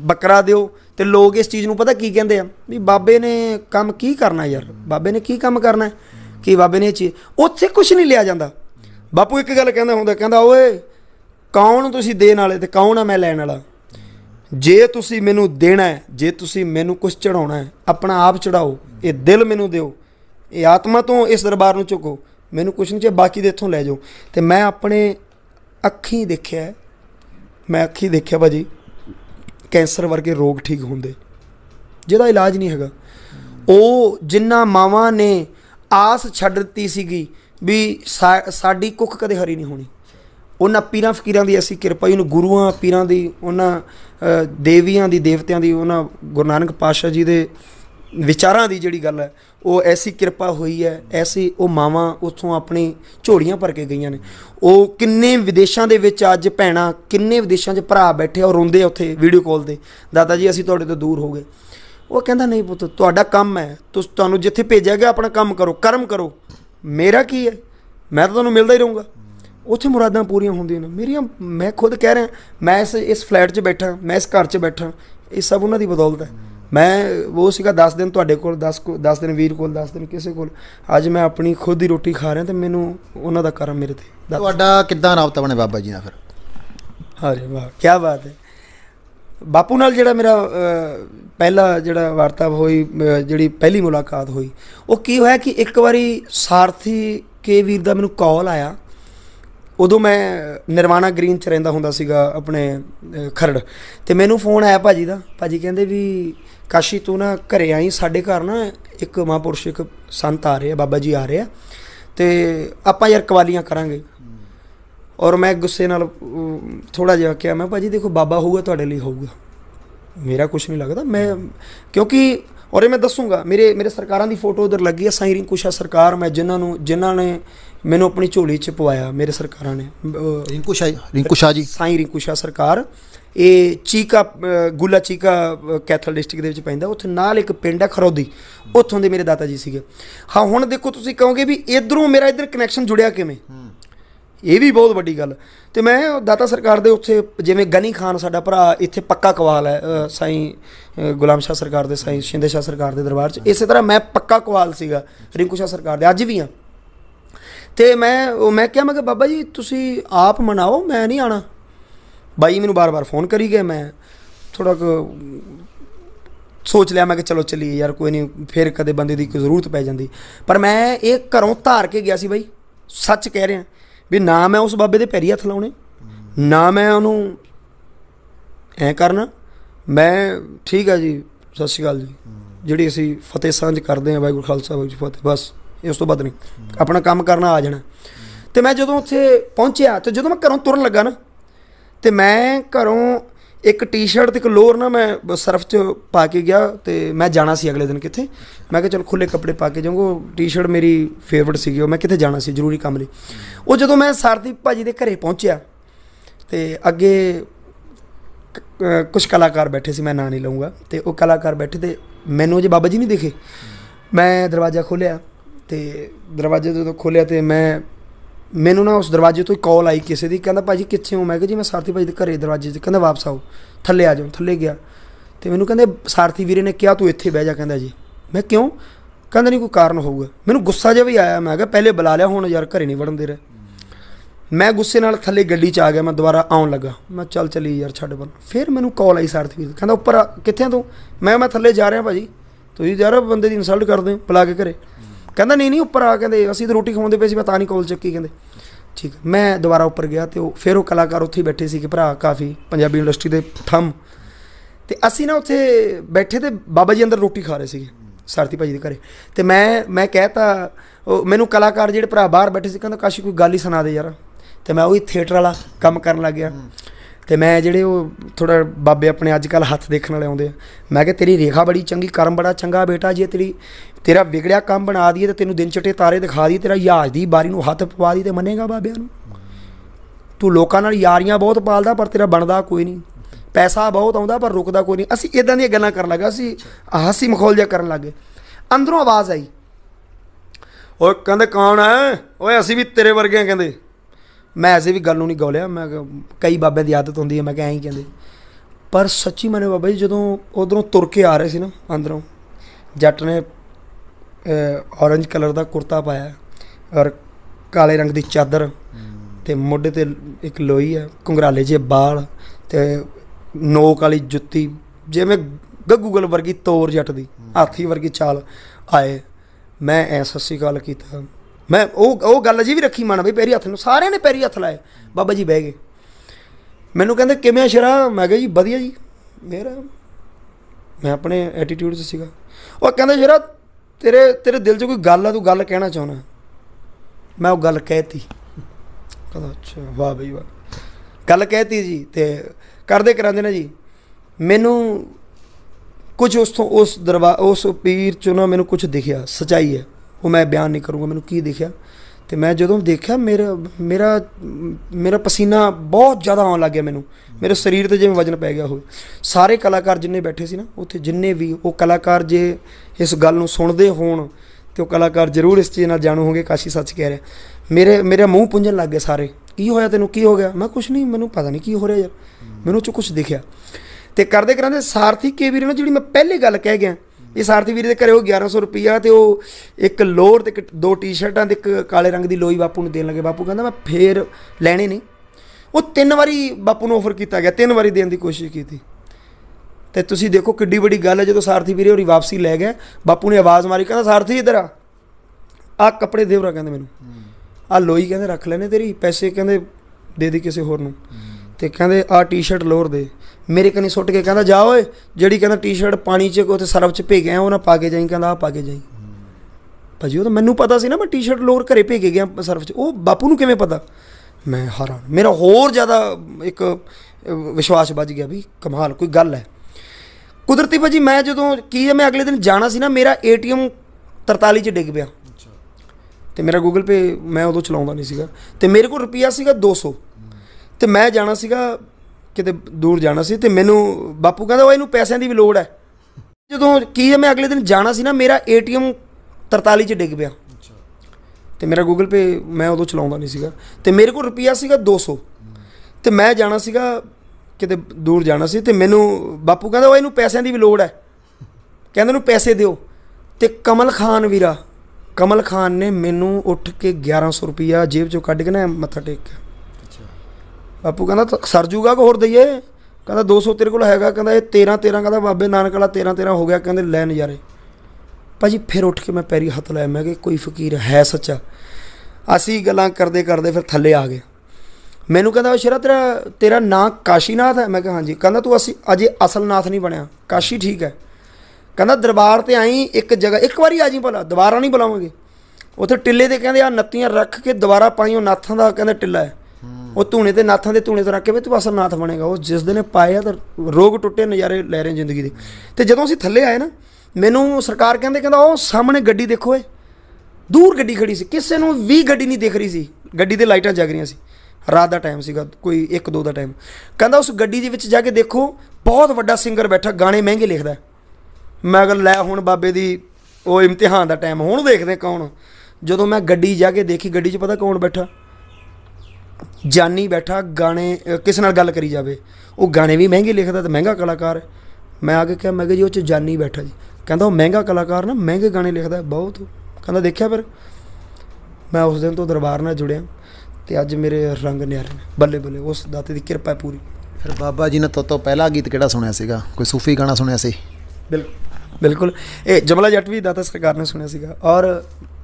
ਬੱਕਰਾ ਦਿਓ ਤੇ ਲੋਕ ਇਸ ਚੀਜ਼ ਨੂੰ ਪਤਾ ਕੀ ਕਹਿੰਦੇ ਆ ਵੀ ਬਾਬੇ ਨੇ ਕੰਮ ਕੀ ਕਰਨਾ ਯਾਰ ਬਾਬੇ ਨੇ ਕੀ ਕੰਮ ਕਰਨਾ ਹੈ ਕਿ ਬਾਬੇ ਨੇ ਚੀ ਉੱਥੇ ਕੁਝ ਨਹੀਂ ਲਿਆ ਜਾਂਦਾ ਬਾਪੂ ਇੱਕ ਗੱਲ ਕਹਿੰਦਾ ਹੁੰਦਾ ਕਹਿੰਦਾ ਓਏ ਕੌਣ ਤੁਸੀਂ ਦੇਣ ਵਾਲੇ ਤੇ ਕੌਣ ਆ ਮੈਂ ਲੈਣ ਵਾਲਾ ਜੇ ਤੁਸੀਂ ਮੈਨੂੰ ਦੇਣਾ ਹੈ ਜੇ ਤੁਸੀਂ ਮੈਨੂੰ ਕੁਝ ਚੜਾਉਣਾ ਹੈ ਆਪਣਾ ਆਪ ਚੜਾਓ ਇਹ ਦਿਲ ਮੈਨੂੰ ਦਿਓ ਇਹ ਆਤਮਾ ਤੋਂ ਇਸ ਦਰਬਾਰ ਨੂੰ ਚੁੱਕੋ ਮੈਨੂੰ ਕੁਝ ਨਹੀਂ ਚਾਹੀ ਬਾਕੀ ਦੇ ਇਥੋਂ ਲੈ ਜਾਓ ਤੇ ਮੈਂ ਆਪਣੇ ਅੱਖੀਂ ਦੇਖਿਆ ਮੈਂ ਅੱਖੀਂ ਦੇਖਿਆ ਭਾਜੀ ਕੈਂਸਰ ਵਰਗੇ ਰੋਗ ਠੀਕ ਹੁੰਦੇ ਜਿਹਦਾ ਇਲਾਜ ਨਹੀਂ ਹੈਗਾ ਉਹ ਜਿੰਨਾ ਮਾਵਾਂ ਨੇ ਆਸ ਛੱਡ ਦਿੱਤੀ ਸੀਗੀ ਵੀ ਸਾਡੀ ਕੁੱਖ ਕਦੇ ਹਰੀ ਨਹੀਂ ਹੋਣੀ ਉਹਨਾਂ ਪੀਰਾਂ ਫਕੀਰਾਂ ਦੀ ਅਸੀਂ ਕਿਰਪਾ ਹੀ ਉਹਨਾਂ ਗੁਰੂਆਂ ਪੀਰਾਂ ਦੀ ਉਹਨਾਂ ਦੇਵੀਆਂ ਦੀ ਦੇਵਤਿਆਂ ਦੀ ਉਹਨਾਂ ਗੁਰੂ ਨਾਨਕ ਪਾਤਸ਼ਾਹ ਜੀ ਦੇ ਵਿਚਾਰਾਂ ਦੀ ਜਿਹੜੀ ਗੱਲ ਹੈ ਉਹ ਐਸੀ ਕਿਰਪਾ ਹੋਈ ਹੈ ਐਸੀ ਉਹ ਮਾਵਾਂ ਉੱਥੋਂ ਆਪਣੀ ਝੋਲੀਆਂ ਭਰ ਕੇ ਗਈਆਂ ਨੇ ਉਹ ਕਿੰਨੇ ਵਿਦੇਸ਼ਾਂ ਦੇ ਵਿੱਚ ਅੱਜ ਭੈਣਾ ਕਿੰਨੇ ਵਿਦੇਸ਼ਾਂ 'ਚ ਭਰਾ ਬੈਠੇ ਔਰ ਰੋਂਦੇ ਉੱਥੇ ਵੀਡੀਓ ਕਾਲ ਤੇ ਦਾਦਾ ਜੀ ਅਸੀਂ ਤੁਹਾਡੇ ਤੋਂ ਦੂਰ ਹੋ ਗਏ ਉਹ ਕਹਿੰਦਾ ਨਹੀਂ ਪੁੱਤ ਤੁਹਾਡਾ ਕੰਮ ਹੈ ਤੁਸੀਂ ਤੁਹਾਨੂੰ ਜਿੱਥੇ ਭੇਜਿਆ ਗਿਆ ਆਪਣਾ ਕੰਮ ਕਰੋ ਕਰਮ ਕਰੋ ਮੇਰਾ ਕੀ ਹੈ ਮੈਂ ਤਾਂ ਤੁਹਾਨੂੰ ਮਿਲਦਾ ਹੀ ਰਹੂੰਗਾ ਉੱਥੇ ਮੁਰਾਦਾਂ ਪੂਰੀਆਂ ਹੁੰਦੀਆਂ ਨੇ ਮੇਰੀਆਂ ਮੈਂ ਖੁਦ ਕਹਿ ਰਿਹਾ ਮੈਂ ਇਸ ਇਸ ਫਲੈਟ 'ਚ ਬੈਠਾ ਮੈਂ ਇਸ ਘਰ 'ਚ ਬੈਠਾ ਇਹ ਸਭ ਉਹਨਾਂ ਦੀ ਬਦੌਲਤ ਹੈ ਮੈਂ ਉਹ ਸੀਗਾ 10 ਦਿਨ ਤੁਹਾਡੇ ਕੋਲ 10 10 ਦਿਨ ਵੀਰ ਕੋਲ 10 ਦਿਨ ਕਿਸੇ ਕੋਲ ਅੱਜ ਮੈਂ ਆਪਣੀ ਖੁਦ ਦੀ ਰੋਟੀ ਖਾ ਰਿਹਾ ਤੇ ਮੈਨੂੰ ਉਹਨਾਂ ਦਾ ਕਰਮ ਮੇਰੇ ਤੇ ਤੁਹਾਡਾ ਕਿੱਦਾਂ ਰابطਾ ਬਣੇ ਬਾਬਾ ਜੀ ਨਾਲ ਫਿਰ ਜੀ ਵਾਹ ਕੀ ਬਾਤ ਹੈ ਬਾਪੂ ਨਾਲ ਜਿਹੜਾ ਮੇਰਾ ਪਹਿਲਾ ਜਿਹੜਾ ਵਾਰਤਾਪ ਹੋਈ ਜਿਹੜੀ ਪਹਿਲੀ ਮੁਲਾਕਾਤ ਹੋਈ ਉਹ ਕੀ ਹੋਇਆ ਕਿ ਇੱਕ ਵਾਰੀ ਸਾਰਥੀ ਕੇ ਵੀਰ ਦਾ ਮੈਨੂੰ ਕਾਲ ਆਇਆ ਉਦੋਂ ਮੈਂ ਨਿਰਵਾਣਾ ਗ੍ਰੀਨ ਚ ਰਹਿੰਦਾ ਹੁੰਦਾ ਸੀਗਾ ਆਪਣੇ ਖਰੜ ਤੇ ਮੈਨੂੰ ਫੋਨ ਆਇਆ ਭਾਜੀ ਦਾ ਭਾਜੀ ਕਹਿੰਦੇ ਵੀ ਕਾਸ਼ੀ ਤੂੰ ਨਾ ਘਰੇ ਆਈ ਸਾਡੇ ਘਰ ਨਾ ਇੱਕ ਮਹਾਪੁਰਸ਼ ਇੱਕ ਸੰਤ ਆ ਰਿਹਾ ਬਾਬਾ ਜੀ ਆ ਰਿਹਾ ਤੇ ਆਪਾਂ ਯਾਰ ਕਵਾਲੀਆਂ ਕਰਾਂਗੇ ਔਰ ਮੈਂ ਗੁੱਸੇ ਨਾਲ ਥੋੜਾ ਜਿਹਾ ਕਿਹਾ ਮੈਂ ਭਾਜੀ ਦੇਖੋ ਬਾਬਾ ਹੋਊਗਾ ਤੁਹਾਡੇ ਲਈ ਹੋਊਗਾ ਮੇਰਾ ਕੁਝ ਨਹੀਂ ਲੱਗਦਾ ਮੈਂ ਕਿਉਂਕਿ ਔਰ ਇਹ ਮੈਂ ਦੱਸੂਗਾ ਮੇਰੇ ਮੇਰੇ ਸਰਕਾਰਾਂ ਦੀ ਫੋਟੋ ਉਧਰ ਲੱਗੀ ਹੈ ਸਾਈ ਰਿੰਕੂਸ਼ਾ ਸਰਕਾਰ ਮੈਂ ਜਿਨ੍ਹਾਂ ਨੂੰ ਜਿਨ੍ਹਾਂ ਨੇ ਮੈਨੂੰ ਆਪਣੀ ਝੋਲੀ 'ਚ ਪਵਾਇਆ ਮੇਰੇ ਸਰਕਾਰਾਂ ਨੇ ਰਿੰਕੂਸ਼ਾ ਰਿੰਕੂਸ਼ਾ ਜੀ ਸਾਈ ਰਿੰਕੂਸ਼ਾ ਸਰਕਾਰ ਇਹ ਚੀਕਾ ਗੁਲਾ ਚੀਕਾ ਕੈਥਲ ਡਿਸਟ੍ਰਿਕਟ ਦੇ ਵਿੱਚ ਪੈਂਦਾ ਉੱਥੇ ਨਾਲ ਇੱਕ ਪਿੰਡ ਹੈ ਖਰੋਦੀ ਉੱਥੋਂ ਦੇ ਮੇਰੇ ਦਾਤਾ ਜੀ ਸੀਗੇ ਹਾਂ ਹੁਣ ਦੇਖੋ ਤੁਸੀਂ ਕਹੋਗੇ ਵੀ ਇਧਰੋਂ ਮੇਰਾ ਇਧਰ ਕਨੈਕਸ਼ਨ ਜੁੜਿਆ ਕਿਵੇਂ ਇਹ ਵੀ ਬਹੁਤ ਵੱਡੀ ਗੱਲ ਤੇ ਮੈਂ ਦਾਤਾ ਸਰਕਾਰ ਦੇ ਉੱਥੇ ਜਿਵੇਂ ਗਨੀ ਖਾਨ ਸਾਡਾ ਭਰਾ ਇੱਥੇ ਪੱਕਾ ਕਵਾਲ ਹੈ ਸਾਈਂ ਗੁਲਾਮ ਸ਼ਾਹ ਸਰਕਾਰ ਦੇ ਸਾਈਂ ਸ਼ਿੰਦੇ ਸ਼ਾਹ ਸਰਕਾਰ ਦੇ ਦਰਬਾਰ 'ਚ ਇਸੇ ਤਰ੍ਹਾਂ ਮੈਂ ਪੱਕਾ ਕਵਾਲ ਸੀਗਾ ਰਿੰਕੂ ਸ਼ਾਹ ਸਰਕਾਰ ਦੇ ਅੱਜ ਵੀ ਆ ਤੇ ਮੈਂ ਮੈਂ ਕਿਹਾ ਮੈਂ ਕਿ ਬਾਬਾ ਜੀ ਤੁਸੀਂ ਆਪ ਮਨਾਓ ਮੈਂ ਨਹੀਂ ਆਣਾ ਬਾਈ ਮੈਨੂੰ ਬਾਰ-ਬਾਰ ਫੋਨ ਕਰੀ ਗਏ ਮੈਂ ਥੋੜਾ ਸੋਚ ਲਿਆ ਮੈਂ ਕਿ ਚਲੋ ਚੱਲੀਏ ਯਾਰ ਕੋਈ ਨਹੀਂ ਫੇਰ ਕਦੇ ਬੰਦੇ ਦੀ ਕੋਈ ਜ਼ਰੂਰਤ ਪੈ ਜਾਂਦੀ ਪਰ ਮੈਂ ਇਹ ਘਰੋਂ ਧਾਰ ਕੇ ਗਿਆ ਸੀ ਬਾਈ ਸੱਚ ਕਹਿ ਰਿਹਾ ਵੀ ਨਾ ਮੈਂ ਉਸ ਬਾਬੇ ਦੇ ਪੈਰੀ ਹੱਥ ਲਾਉਣੇ ਨਾ ਮੈਂ ਉਹਨੂੰ ਐ ਕਰਨਾ ਮੈਂ ਠੀਕ ਆ ਜੀ ਸਤਿ ਸ਼੍ਰੀ ਅਕਾਲ ਜੀ ਜਿਹੜੀ ਅਸੀਂ ਫਤਿਹ ਸਾਂਝ ਕਰਦੇ ਆ ਵਾਹਿਗੁਰੂ ਖਾਲਸਾ ਵਾਹਿਗੁਰੂ ਫਤਿਹ ਬਸ ਇਸ ਤੋਂ ਬਾਅਦ ਨਹੀਂ ਆਪਣਾ ਕੰਮ ਕਰਨਾ ਆ ਜਾਣਾ ਤੇ ਮੈਂ ਜਦੋਂ ਉੱਥੇ ਪਹੁੰਚਿਆ ਤੇ ਜਦੋਂ ਮੈਂ ਘਰੋਂ ਤੁਰਨ ਲੱਗਾ ਨਾ ਤੇ ਮੈਂ ਘਰੋਂ ਇੱਕ ਟੀ-ਸ਼ਰਟ ਤੇ ਇੱਕ ਲੋਅਰ ਨਾ ਮੈਂ ਸਰਫ 'ਚ ਪਾ ਕੇ ਗਿਆ ਤੇ ਮੈਂ ਜਾਣਾ ਸੀ ਅਗਲੇ ਦਿਨ ਕਿੱਥੇ ਮੈਂ ਕਿਹਾ ਚਲ ਖੁੱਲੇ ਕੱਪੜੇ ਪਾ ਕੇ ਜਾਊਂਗਾ ਟੀ-ਸ਼ਰਟ ਮੇਰੀ ਫੇਵਰਿਟ ਸੀਗੀ ਉਹ ਮੈਂ ਕਿੱਥੇ ਜਾਣਾ ਸੀ ਜ਼ਰੂਰੀ ਕੰਮ ਲਈ ਉਹ ਜਦੋਂ ਮੈਂ ਸਰਦੀਪ ਭਾਜੀ ਦੇ ਘਰੇ ਪਹੁੰਚਿਆ ਤੇ ਅੱਗੇ ਕੁਝ ਕਲਾਕਾਰ ਬੈਠੇ ਸੀ ਮੈਂ ਨਾਂ ਨਹੀਂ ਲਵਾਂਗਾ ਤੇ ਉਹ ਕਲਾਕਾਰ ਬੈਠੇ ਤੇ ਮੈਨੂੰ ਜੇ ਬਾਬਾ ਜੀ ਨਹੀਂ ਦਿਖੇ ਮੈਂ ਦਰਵਾਜ਼ਾ ਖੋਲਿਆ ਤੇ ਦਰਵਾਜ਼ਾ ਜਦੋਂ ਖੋਲਿਆ ਤੇ ਮੈਂ ਮੈਨੂੰ ਨਾ ਉਸ ਦਰਵਾਜ਼ੇ ਤੋਂ ਕਾਲ ਆਈ ਕਿਸੇ ਦੀ ਕਹਿੰਦਾ ਭਾਜੀ ਕਿੱਥੇ ਹੋ ਮੈਂ ਕਿਹਾ ਜੀ ਮੈਂ ਸਾਰਥੀ ਭਾਜੀ ਦੇ ਘਰੇ ਦਰਵਾਜ਼ੇ 'ਤੇ ਕਹਿੰਦਾ ਵਾਪਸ ਆਓ ਥੱਲੇ ਆ ਜਾਓ ਥੱਲੇ ਗਿਆ ਤੇ ਮੈਨੂੰ ਕਹਿੰਦੇ ਸਾਰਥੀ ਵੀਰੇ ਨੇ ਕਿਹਾ ਤੂੰ ਇੱਥੇ ਬਹਿ ਜਾ ਕਹਿੰਦਾ ਜੀ ਮੈਂ ਕਿਉਂ ਕਹਿੰਦਾ ਨਹੀਂ ਕੋਈ ਕਾਰਨ ਹੋਊਗਾ ਮੈਨੂੰ ਗੁੱਸਾ ਜਿਹਾ ਵੀ ਆਇਆ ਮੈਂ ਕਿਹਾ ਪਹਿਲੇ ਬੁਲਾ ਲਿਆ ਹੁਣ ਯਾਰ ਘਰੇ ਨਹੀਂ ਵੜਨ ਦੇ ਰਿਹਾ ਮੈਂ ਗੁੱਸੇ ਨਾਲ ਥੱਲੇ ਗੱਡੀ 'ਚ ਆ ਗਿਆ ਮੈਂ ਦੁਬਾਰਾ ਆਉਣ ਲੱਗਾ ਮੈਂ ਚੱਲ ਚਲੀ ਯਾਰ ਛੱਡ ਬੰਦ ਫਿਰ ਮੈਨੂੰ ਕਾਲ ਆਈ ਸਾਰਥੀ ਵੀਰ ਕਹਿੰਦਾ ਉੱਪਰ ਕਿੱਥੇ ਤੂੰ ਮੈਂ ਮੈਂ ਥੱਲੇ ਜਾ ਰਿਹਾ ਭਾਜੀ ਤੁਸੀਂ ਯਾਰ ਬੰਦੇ ਦੀ ਇਨਸਲਟ ਕਰਦੇ ਹੋ ਬੁਲਾ ਕੇ ਘਰੇ ਕਹਿੰਦਾ ਨਹੀਂ ਨਹੀਂ ਉੱਪਰ ਆ ਕਹਿੰਦੇ ਅਸੀਂ ਤਾਂ ਰੋਟੀ ਖਾਉਂਦੇ ਪਏ ਸੀ ਮੈਂ ਤਾਂ ਨਹੀਂ ਕਾਲ ਚੱਕੀ ਕਹਿੰਦੇ ਠੀਕ ਮੈਂ ਦੁਬਾਰਾ ਉੱਪਰ ਗਿਆ ਤੇ ਉਹ ਫਿਰ ਉਹ ਕਲਾਕਾਰ ਉੱਥੇ ਬੈਠੇ ਸੀ ਕਿ ਭਰਾ ਕਾਫੀ ਪੰਜਾਬੀ ਇੰਡਸਟਰੀ ਦੇ ਥੰਮ ਤੇ ਅਸੀਂ ਨਾ ਉੱਥੇ ਬੈਠੇ ਤੇ ਬਾਬਾ ਜੀ ਅੰਦਰ ਰੋਟੀ ਖਾ ਰਹੇ ਸੀ ਸਰਤੀ ਭਾਜੀ ਦੇ ਘਰੇ ਤੇ ਮੈਂ ਮੈਂ ਕਹਿਤਾ ਮੈਨੂੰ ਕਲਾਕਾਰ ਜਿਹੜੇ ਭਰਾ ਬਾਹਰ ਬੈਠੇ ਸੀ ਕਹਿੰਦਾ ਕਾਸ਼ੀ ਕੋਈ ਗੱਲ ਹੀ ਸੁਣਾ ਦੇ ਯਾਰ ਤੇ ਮੈਂ ਉਹੀ ਥੀਏਟਰ ਵਾਲਾ ਕੰਮ ਕਰਨ ਲੱਗ ਗਿਆ ਤੇ ਮੈਂ ਜਿਹੜੇ ਉਹ ਥੋੜਾ ਬਾਬੇ ਆਪਣੇ ਅੱਜ ਕੱਲ ਹੱਥ ਦੇਖਣ ਵਾਲੇ ਆਉਂਦੇ ਆ ਮੈਂ ਕਿਹਾ ਤੇਰੀ ਰੇਖਾ ਬੜੀ ਚੰਗੀ ਕਰਮ ਬੜਾ ਚੰਗਾ ਬੇਟਾ ਜੇ ਤੇਰੀ ਤੇਰਾ ਵਿਗੜਿਆ ਕੰਮ ਬਣਾ ਦਈਏ ਤੇ ਤੈਨੂੰ ਦਿਨ ਚਟੇ ਤਾਰੇ ਦਿਖਾ ਦੀ ਤੇਰਾ ਯਾਜ ਦੀ ਬਾਰੀ ਨੂੰ ਹੱਥ ਪਵਾ ਦੀ ਤੇ ਮੰਨੇਗਾ ਬਾਬਿਆਂ ਨੂੰ ਤੂੰ ਲੋਕਾਂ ਨਾਲ ਯਾਰੀਆਂ ਬਹੁਤ ਪਾਲਦਾ ਪਰ ਤੇਰਾ ਬਣਦਾ ਕੋਈ ਨਹੀਂ ਪੈਸਾ ਬਹੁਤ ਆਉਂਦਾ ਪਰ ਰੁਕਦਾ ਕੋਈ ਨਹੀਂ ਅਸੀਂ ਇਦਾਂ ਦੀਆਂ ਗੱਲਾਂ ਕਰਨ ਲੱਗਾ ਸੀ ਹਾਸੀ ਮਖੌਲ ਜਿਹਾ ਕਰਨ ਲੱਗੇ ਅੰਦਰੋਂ ਆਵਾਜ਼ ਆਈ ਓਏ ਕਹਿੰਦੇ ਕੌਣ ਹੈ ਓਏ ਅਸੀਂ ਵੀ ਤੇਰੇ ਵਰਗੇ ਆ ਕਹਿੰਦੇ ਮੈਂ ਐਸੇ ਵੀ ਗੱਲ ਨੂੰ ਨਹੀਂ ਗੋਲਿਆ ਮੈਂ ਕਈ ਬਾਬਿਆਂ ਦੀ ਆਦਤ ਹੁੰਦੀ ਹੈ ਮੈਂ ਕਿ ਐਂ ਹੀ ਕਹਿੰਦੇ ਪਰ ਸੱਚੀ ਮਨੇ ਬਾਬਾ ਜੀ ਜਦੋਂ ਉਧਰੋਂ ਤੁਰ ਕੇ ਆ ਰਹੇ ਸੀ ਨਾ ਅੰਦਰੋਂ ਜੱਟ ਨੇ ਔਰੰਜ ਕਲਰ ਦਾ ਕੁਰਤਾ ਪਾਇਆ ਔਰ ਕਾਲੇ ਰੰਗ ਦੀ ਚਾਦਰ ਤੇ ਮੋਢੇ ਤੇ ਇੱਕ ਲੋਈ ਹੈ ਕੁੰਗਰਾਲੇ ਜੇ ਬਾਲ ਤੇ ਨੋਕ ਵਾਲੀ ਜੁੱਤੀ ਜਿਵੇਂ ਗੱਗੂ ਗਲ ਵਰਗੀ ਤੋਰ ਜੱਟ ਦੀ ਹਾਥੀ ਵਰਗੀ ਚਾਲ ਆਏ ਮੈਂ ਐ ਸੱਸੀ ਗੱਲ ਕੀਤਾ ਮੈਂ ਉਹ ਉਹ ਗੱਲ ਜੀ ਵੀ ਰੱਖੀ ਮਨ ਬਈ ਪੈਰੀ ਹੱਥ ਨੂੰ ਸਾਰਿਆਂ ਨੇ ਪੈਰੀ ਹੱਥ ਲਾਏ ਬਾਬਾ ਜੀ ਬਹਿ ਗਏ ਮੈਨੂੰ ਕਹਿੰਦੇ ਕਿਵੇਂ ਸ਼ਰਾ ਮੈਂ ਕਿਹਾ ਜੀ ਵਧੀਆ ਜੀ ਮੇਰਾ ਮੈਂ ਆਪਣੇ ਐਟੀਟਿਊਡ 'ਚ ਸੀਗਾ ਉਹ ਕਹਿੰਦੇ ਸ਼ਰਾ ਤੇਰੇ ਤੇਰੇ ਦਿਲ 'ਚ ਕੋਈ ਗੱਲ ਆ ਤੂੰ ਗੱਲ ਕਹਿਣਾ ਚਾਹੁੰਦਾ ਮੈਂ ਉਹ ਗੱਲ ਕਹਿਤੀ ਕਹਿੰਦਾ ਅੱਛਾ ਵਾਹ ਬਈ ਵਾਹ ਗੱਲ ਕਹਿਤੀ ਜੀ ਤੇ ਕਰਦੇ ਕਰਾਂਦੇ ਨੇ ਜੀ ਮੈਨੂੰ ਕੁਝ ਉਸ ਤੋਂ ਉਸ ਦਰਵਾ ਉਸ ਪੀਰ ਚੋਂ ਨਾ ਮੈਨੂੰ ਕੁਝ ਦਿਖਿਆ ਸਚਾਈ ਹੈ ਉਹ ਮੈਂ ਬਿਆਨ ਨਹੀਂ ਕਰੂੰਗਾ ਮੈਨੂੰ ਕੀ ਦਿਖਿਆ ਤੇ ਮੈਂ ਜਦੋਂ ਦੇਖਿਆ ਮੇਰਾ ਮੇਰਾ ਮੇਰਾ ਪਸੀਨਾ ਬਹੁਤ ਜ਼ਿਆਦਾ ਆਉਣ ਲੱਗ ਗਿਆ ਮੈਨੂੰ ਮੇਰੇ ਸਰੀਰ ਤੇ ਜਿਵੇਂ ਵਜਨ ਪੈ ਗਿਆ ਹੋਵੇ ਸਾਰੇ ਕਲਾਕਾਰ ਜਿੰਨੇ ਬੈਠੇ ਸੀ ਨਾ ਉੱਥੇ ਜਿੰਨੇ ਵੀ ਉਹ ਕਲਾਕਾਰ ਜੇ ਇਸ ਗੱਲ ਨੂੰ ਸੁਣਦੇ ਹੋਣ ਤੇ ਉਹ ਕਲਾਕਾਰ ਜ਼ਰੂਰ ਇਸ ਚੀਜ਼ ਨਾਲ ਜਾਣੂ ਹੋਣਗੇ ਕਾਸ਼ੀ ਸੱਚ ਕਹਿ ਰਿਹਾ ਮੇਰੇ ਮੇਰੇ ਮੂੰਹ ਪੁੰਝਣ ਲੱਗ ਗਏ ਸਾਰੇ ਕੀ ਹੋਇਆ ਤੈਨੂੰ ਕੀ ਹੋ ਗਿਆ ਮੈਂ ਕੁਝ ਨਹੀਂ ਮੈਨੂੰ ਪਤਾ ਨਹੀਂ ਕੀ ਹੋ ਰਿਹਾ ਯਾਰ ਮੈਨੂੰ ਚ ਕੁਝ ਦਿਖਿਆ ਤੇ ਕਰਦੇ ਕਰਾਂਦੇ ਸਾਰਥੀ ਕੇ ਵੀਰ ਨੂੰ ਜਿਹੜੀ ਮੈਂ ਪਹਿਲੇ ਗੱਲ ਕਹਿ ਗਿਆ ਇਹ ਸਾਰਥੀ ਵੀਰ ਦੇ ਘਰੇ ਉਹ 1100 ਰੁਪਿਆ ਤੇ ਉਹ ਇੱਕ ਲੋਅਰ ਤੇ ਦੋ ਟੀ-ਸ਼ਰਟਾਂ ਤੇ ਇੱਕ ਕਾਲੇ ਰੰਗ ਦੀ ਲੋਈ ਬਾਪੂ ਨੂੰ ਦੇਣ ਲੱਗੇ ਬਾਪੂ ਕਹਿੰਦਾ ਮੈਂ ਫੇਰ ਲੈਣੇ ਨਹੀਂ ਉਹ ਤਿੰਨ ਵਾਰੀ ਬਾਪੂ ਨੂੰ ਆਫਰ ਕੀਤਾ ਗਿਆ ਤਿੰਨ ਵਾਰੀ ਦੇਣ ਦੀ ਕੋਸ਼ਿਸ਼ ਕੀਤੀ ਤੇ ਤੁਸੀਂ ਦੇਖੋ ਕਿੱਡੀ ਵੱਡੀ ਗੱਲ ਹੈ ਜਦੋਂ ਸਾਰਥੀ ਵੀਰੇ ਹੋਰੀ ਵਾਪਸੀ ਲੈ ਗਏ ਬਾਪੂ ਨੇ ਆਵਾਜ਼ ਮਾਰੀ ਕਹਿੰਦਾ ਸਾਰਥੀ ਇਧਰ ਆ ਆ ਕੱਪੜੇ ਦੇਵਰਾ ਕਹਿੰਦੇ ਮੈਨੂੰ ਆ ਲੋਈ ਕਹਿੰਦੇ ਰੱਖ ਲੈਨੇ ਤੇਰੀ ਪੈਸੇ ਕਹਿੰਦੇ ਦੇ ਦੇ ਕਿਸੇ ਹੋਰ ਨੂੰ ਤੇ ਕਹਿੰਦੇ ਆ ਟੀ-ਸ਼ਰਟ ਲੋਰ ਦੇ ਮੇਰੇ ਕਨੀ ਸੁੱਟ ਕੇ ਕਹਿੰਦਾ ਜਾ ਓਏ ਜਿਹੜੀ ਕਹਿੰਦਾ ਟੀ-ਸ਼ਰਟ ਪਾਣੀ 'ਚ ਤੇ ਸਰਵ 'ਚ ਭੇਗ ਗਿਆ ਉਹ ਨਾ ਪਾ ਕੇ ਜਾਈ ਕਹਿੰਦਾ ਆ ਪਾ ਕੇ ਜਾਈ ਭਾਜੀ ਉਹ ਤਾਂ ਮੈਨੂੰ ਪਤਾ ਸੀ ਨਾ ਮੈਂ ਟੀ-ਸ਼ਰਟ ਲੋਰ ਘਰੇ ਭੇਗ ਗਿਆ ਸਰਵ 'ਚ ਉਹ ਬਾਪੂ ਨੂੰ ਕਿਵੇਂ ਪਤਾ ਮੈਂ ਹੈਰਾਨ ਮੇਰਾ ਹੋਰ ਜ਼ਿਆਦਾ ਇੱਕ ਵਿਸ਼ਵਾਸ ਵੱਜ ਗਿਆ ਵੀ ਕਮਾਲ ਕੋਈ ਗੱਲ ਹੈ ਕੁਦਰਤੀ ਭਾਜੀ ਮੈਂ ਜਦੋਂ ਕੀ ਹੈ ਮੈਂ ਅਗਲੇ ਦਿਨ ਜਾਣਾ ਸੀ ਨਾ ਮੇਰਾ ਏਟੀਐਮ 43 ਚ ਡਿੱਗ ਪਿਆ ਤੇ ਮੇਰਾ ਗੂਗਲ ਪੇ ਮੈਂ ਉਦੋਂ ਚਲਾਉਂਦਾ ਨਹੀਂ ਸੀਗਾ ਤੇ ਮੇਰੇ ਕੋਲ ਰੁਪਈਆ ਸੀਗਾ 200 ਤੇ ਮੈਂ ਜਾਣਾ ਸੀਗਾ ਕਿਤੇ ਦੂਰ ਜਾਣਾ ਸੀ ਤੇ ਮੈਨੂੰ ਬਾਪੂ ਕਹਿੰਦਾ ਉਹ ਇਹਨੂੰ ਪੈਸਿਆਂ ਦੀ ਵੀ ਲੋੜ ਹੈ ਜਦੋਂ ਕੀ ਹੈ ਮੈਂ ਅਗਲੇ ਦਿਨ ਜਾਣਾ ਸੀ ਨਾ ਮੇਰਾ ਏਟੀਐਮ 43 ਚ ਡਿੱਗ ਪਿਆ ਤੇ ਮੇਰਾ ਗੂਗਲ ਪੇ ਮੈਂ ਉਦੋਂ ਚਲਾਉਂਦਾ ਨਹੀਂ ਸੀਗਾ ਤੇ ਮੇਰੇ ਕੋਲ ਰੁਪਿਆ ਸੀਗਾ 200 ਤੇ ਮੈਂ ਜਾਣਾ ਸੀਗਾ ਕਿਤੇ ਦੂਰ ਜਾਣਾ ਸੀ ਤੇ ਮੈਨੂੰ ਬਾਪੂ ਕਹਿੰਦਾ ਉਹ ਇਹਨੂੰ ਪੈਸਿਆਂ ਦੀ ਵੀ ਲੋੜ ਹੈ ਕਹਿੰਦਾ ਨੂੰ ਪੈਸੇ ਦਿਓ ਤੇ ਕਮਲ ਖਾਨ ਵੀਰਾ ਕਮਲ ਖਾਨ ਨੇ ਮੈਨੂੰ ਉੱਠ ਕੇ 1100 ਰੁਪਿਆ ਜੇਬ ਚੋਂ ਕੱਢ ਕੇ ਨਾ ਮੱਥਾ ਟੇਕਿਆ ਬਾਪੂ ਕਹਿੰਦਾ ਸਰ ਜੂਗਾ ਕੋ ਹੋਰ ਦਈਏ ਕਹਿੰਦਾ 200 ਤੇਰੇ ਕੋਲ ਹੈਗਾ ਕਹਿੰਦਾ ਇਹ 13 13 ਕਹਿੰਦਾ ਬਾਬੇ ਨਾਨਕ ਵਾਲਾ 13 13 ਹੋ ਗਿਆ ਕਹਿੰਦੇ ਲੈ ਨਜ਼ਾਰੇ ਭਾਜੀ ਫਿਰ ਉੱਠ ਕੇ ਮੈਂ ਪੈਰੀ ਹੱਥ ਲਾਇਆ ਮੈਂ ਕਿ ਕੋਈ ਫਕੀਰ ਹੈ ਸੱਚਾ ਅਸੀਂ ਗੱਲਾਂ ਕਰਦੇ ਕਰਦੇ ਫਿਰ ਥੱਲੇ ਆ ਗਏ ਮੈਨੂੰ ਕਹਿੰਦਾ ਸ਼ਰਾ ਤੇਰਾ ਤੇਰਾ ਨਾਂ ਕਾਸ਼ੀਨਾਥ ਹੈ ਮੈਂ ਕਿਹਾ ਹਾਂਜੀ ਕਹਿੰਦਾ ਤੂੰ ਅਸੀਂ ਅਜੇ ਅਸਲ ਨਾਥ ਨਹੀਂ ਬਣਿਆ ਕਾਸ਼ੀ ਠੀਕ ਹੈ ਕਹਿੰਦਾ ਦਰਬਾਰ ਤੇ ਆਈ ਇੱਕ ਜਗ੍ਹਾ ਇੱਕ ਵਾਰੀ ਆ ਜੀ ਭਲਾ ਦੁਬਾਰਾ ਨਹੀਂ ਬੁਲਾਵਾਂਗੇ ਉੱਥੇ ਟਿੱਲੇ ਦੇ ਕਹਿੰਦੇ ਆ ਨੱਤੀਆਂ ਰੱਖ ਕੇ ਦੁਬਾਰਾ ਪਾਈਓ ਨਾਥਾਂ ਦਾ ਕਹਿੰਦੇ ਟਿੱਲਾ ਹੈ ਉਹ ਧੂਣੇ ਤੇ ਨਾਥਾਂ ਦੇ ਧੂਣੇ ਤੋਂ ਰੱਖ ਕੇ ਵੀ ਤੂੰ ਅਸਰ ਨਾਥ ਬਣੇਗਾ ਉਹ ਜਿਸ ਦਿਨ ਪਾਏ ਆ ਤਾਂ ਰੋਗ ਟੁੱਟੇ ਨਜ਼ਾਰੇ ਲੈ ਰਹੇ ਜ਼ਿੰਦਗੀ ਦੇ ਤੇ ਜਦੋਂ ਅਸੀਂ ਥੱਲੇ ਆਏ ਨਾ ਮੈਨੂੰ ਸਰਕਾਰ ਕਹਿੰਦੇ ਕਹਿੰਦਾ ਉਹ ਸਾਹਮਣੇ ਗੱਡੀ ਦੇਖੋ ਏ ਦੂਰ ਗੱਡੀ ਖੜੀ ਸੀ ਕਿਸੇ ਨੂੰ ਵੀ ਗੱਡੀ ਨਹੀਂ ਦਿਖ ਰਹੀ ਸੀ ਗੱਡੀ ਦੇ ਲਾਈਟਾਂ ਜਗ ਰਹੀਆਂ ਸੀ ਰਾਤ ਦਾ ਟਾਈਮ ਸੀਗਾ ਕੋਈ 1 2 ਦਾ ਟਾਈਮ ਕਹਿੰਦਾ ਉਸ ਗੱਡੀ ਦੇ ਵਿੱਚ ਜਾ ਕੇ ਦੇਖੋ ਬਹੁਤ ਵੱਡਾ ਸਿੰਗਰ ਬੈਠਾ ਗਾਣੇ ਮਹਿੰਗੇ ਲਿਖਦਾ ਮੈਂ ਕਹਿੰਦਾ ਲੈ ਹੁਣ ਬਾਬੇ ਦੀ ਉਹ ਇਮਤਿਹਾਨ ਦਾ ਟਾਈਮ ਹੁਣ ਦੇਖਦੇ ਕੌਣ ਜਦੋਂ ਮੈਂ ਗੱਡੀ ਜਾ ਕੇ ਦੇਖੀ ਗੱਡੀ 'ਚ ਪਤਾ ਕੌਣ ਬੈਠਾ ਜਾਨੀ ਬੈਠਾ ਗਾਣੇ ਕਿਸ ਨਾਲ ਗੱਲ ਕਰੀ ਜਾਵੇ ਉਹ ਗਾਣੇ ਵੀ ਮਹਿੰਗੇ ਲਿਖਦਾ ਤੇ ਮਹਿੰਗਾ ਕਲਾਕਾਰ ਮੈਂ ਆ ਕੇ ਕਿਹਾ ਮੈਂ ਕਿਹਾ ਜੀ ਉਹ ਚ ਜਾਨੀ ਬੈਠਾ ਜੀ ਕਹਿੰਦਾ ਉਹ ਮਹਿੰਗਾ ਕਲਾਕਾਰ ਨਾ ਮਹਿੰਗੇ ਗਾਣੇ ਲਿਖਦਾ ਬਹੁਤ ਕਹਿੰਦਾ ਦੇਖਿਆ ਫਿਰ ਮੈਂ ਉਸ ਦਿਨ ਤੋਂ ਦਰਬਾਰ ਨਾਲ ਜੁੜਿਆ ਤੇ ਅੱਜ ਮੇਰੇ ਰੰਗ ਨਿਆਰੇ ਨੇ ਬੱਲੇ ਬੱਲੇ ਉਸ ਦਾਤੇ ਦੀ ਕਿਰਪਾ ਪੂਰੀ ਫਿਰ ਬਾਬਾ ਜੀ ਨੇ ਤੋਂ ਤੋਂ ਪਹਿਲਾ ਗੀਤ ਕਿਹੜਾ ਸੁਣਿਆ ਸੀਗਾ ਕੋਈ ਸੂਫੀ ਗਾਣਾ ਸੁਣਿਆ ਸੀ ਬਿਲਕੁਲ ਬਿਲਕੁਲ ਇਹ ਜਮਲਾ ਜੱਟ ਵੀ ਦਾਤਾ ਸਰਕਾਰ ਨੇ ਸੁਣਿਆ ਸੀਗਾ ਔਰ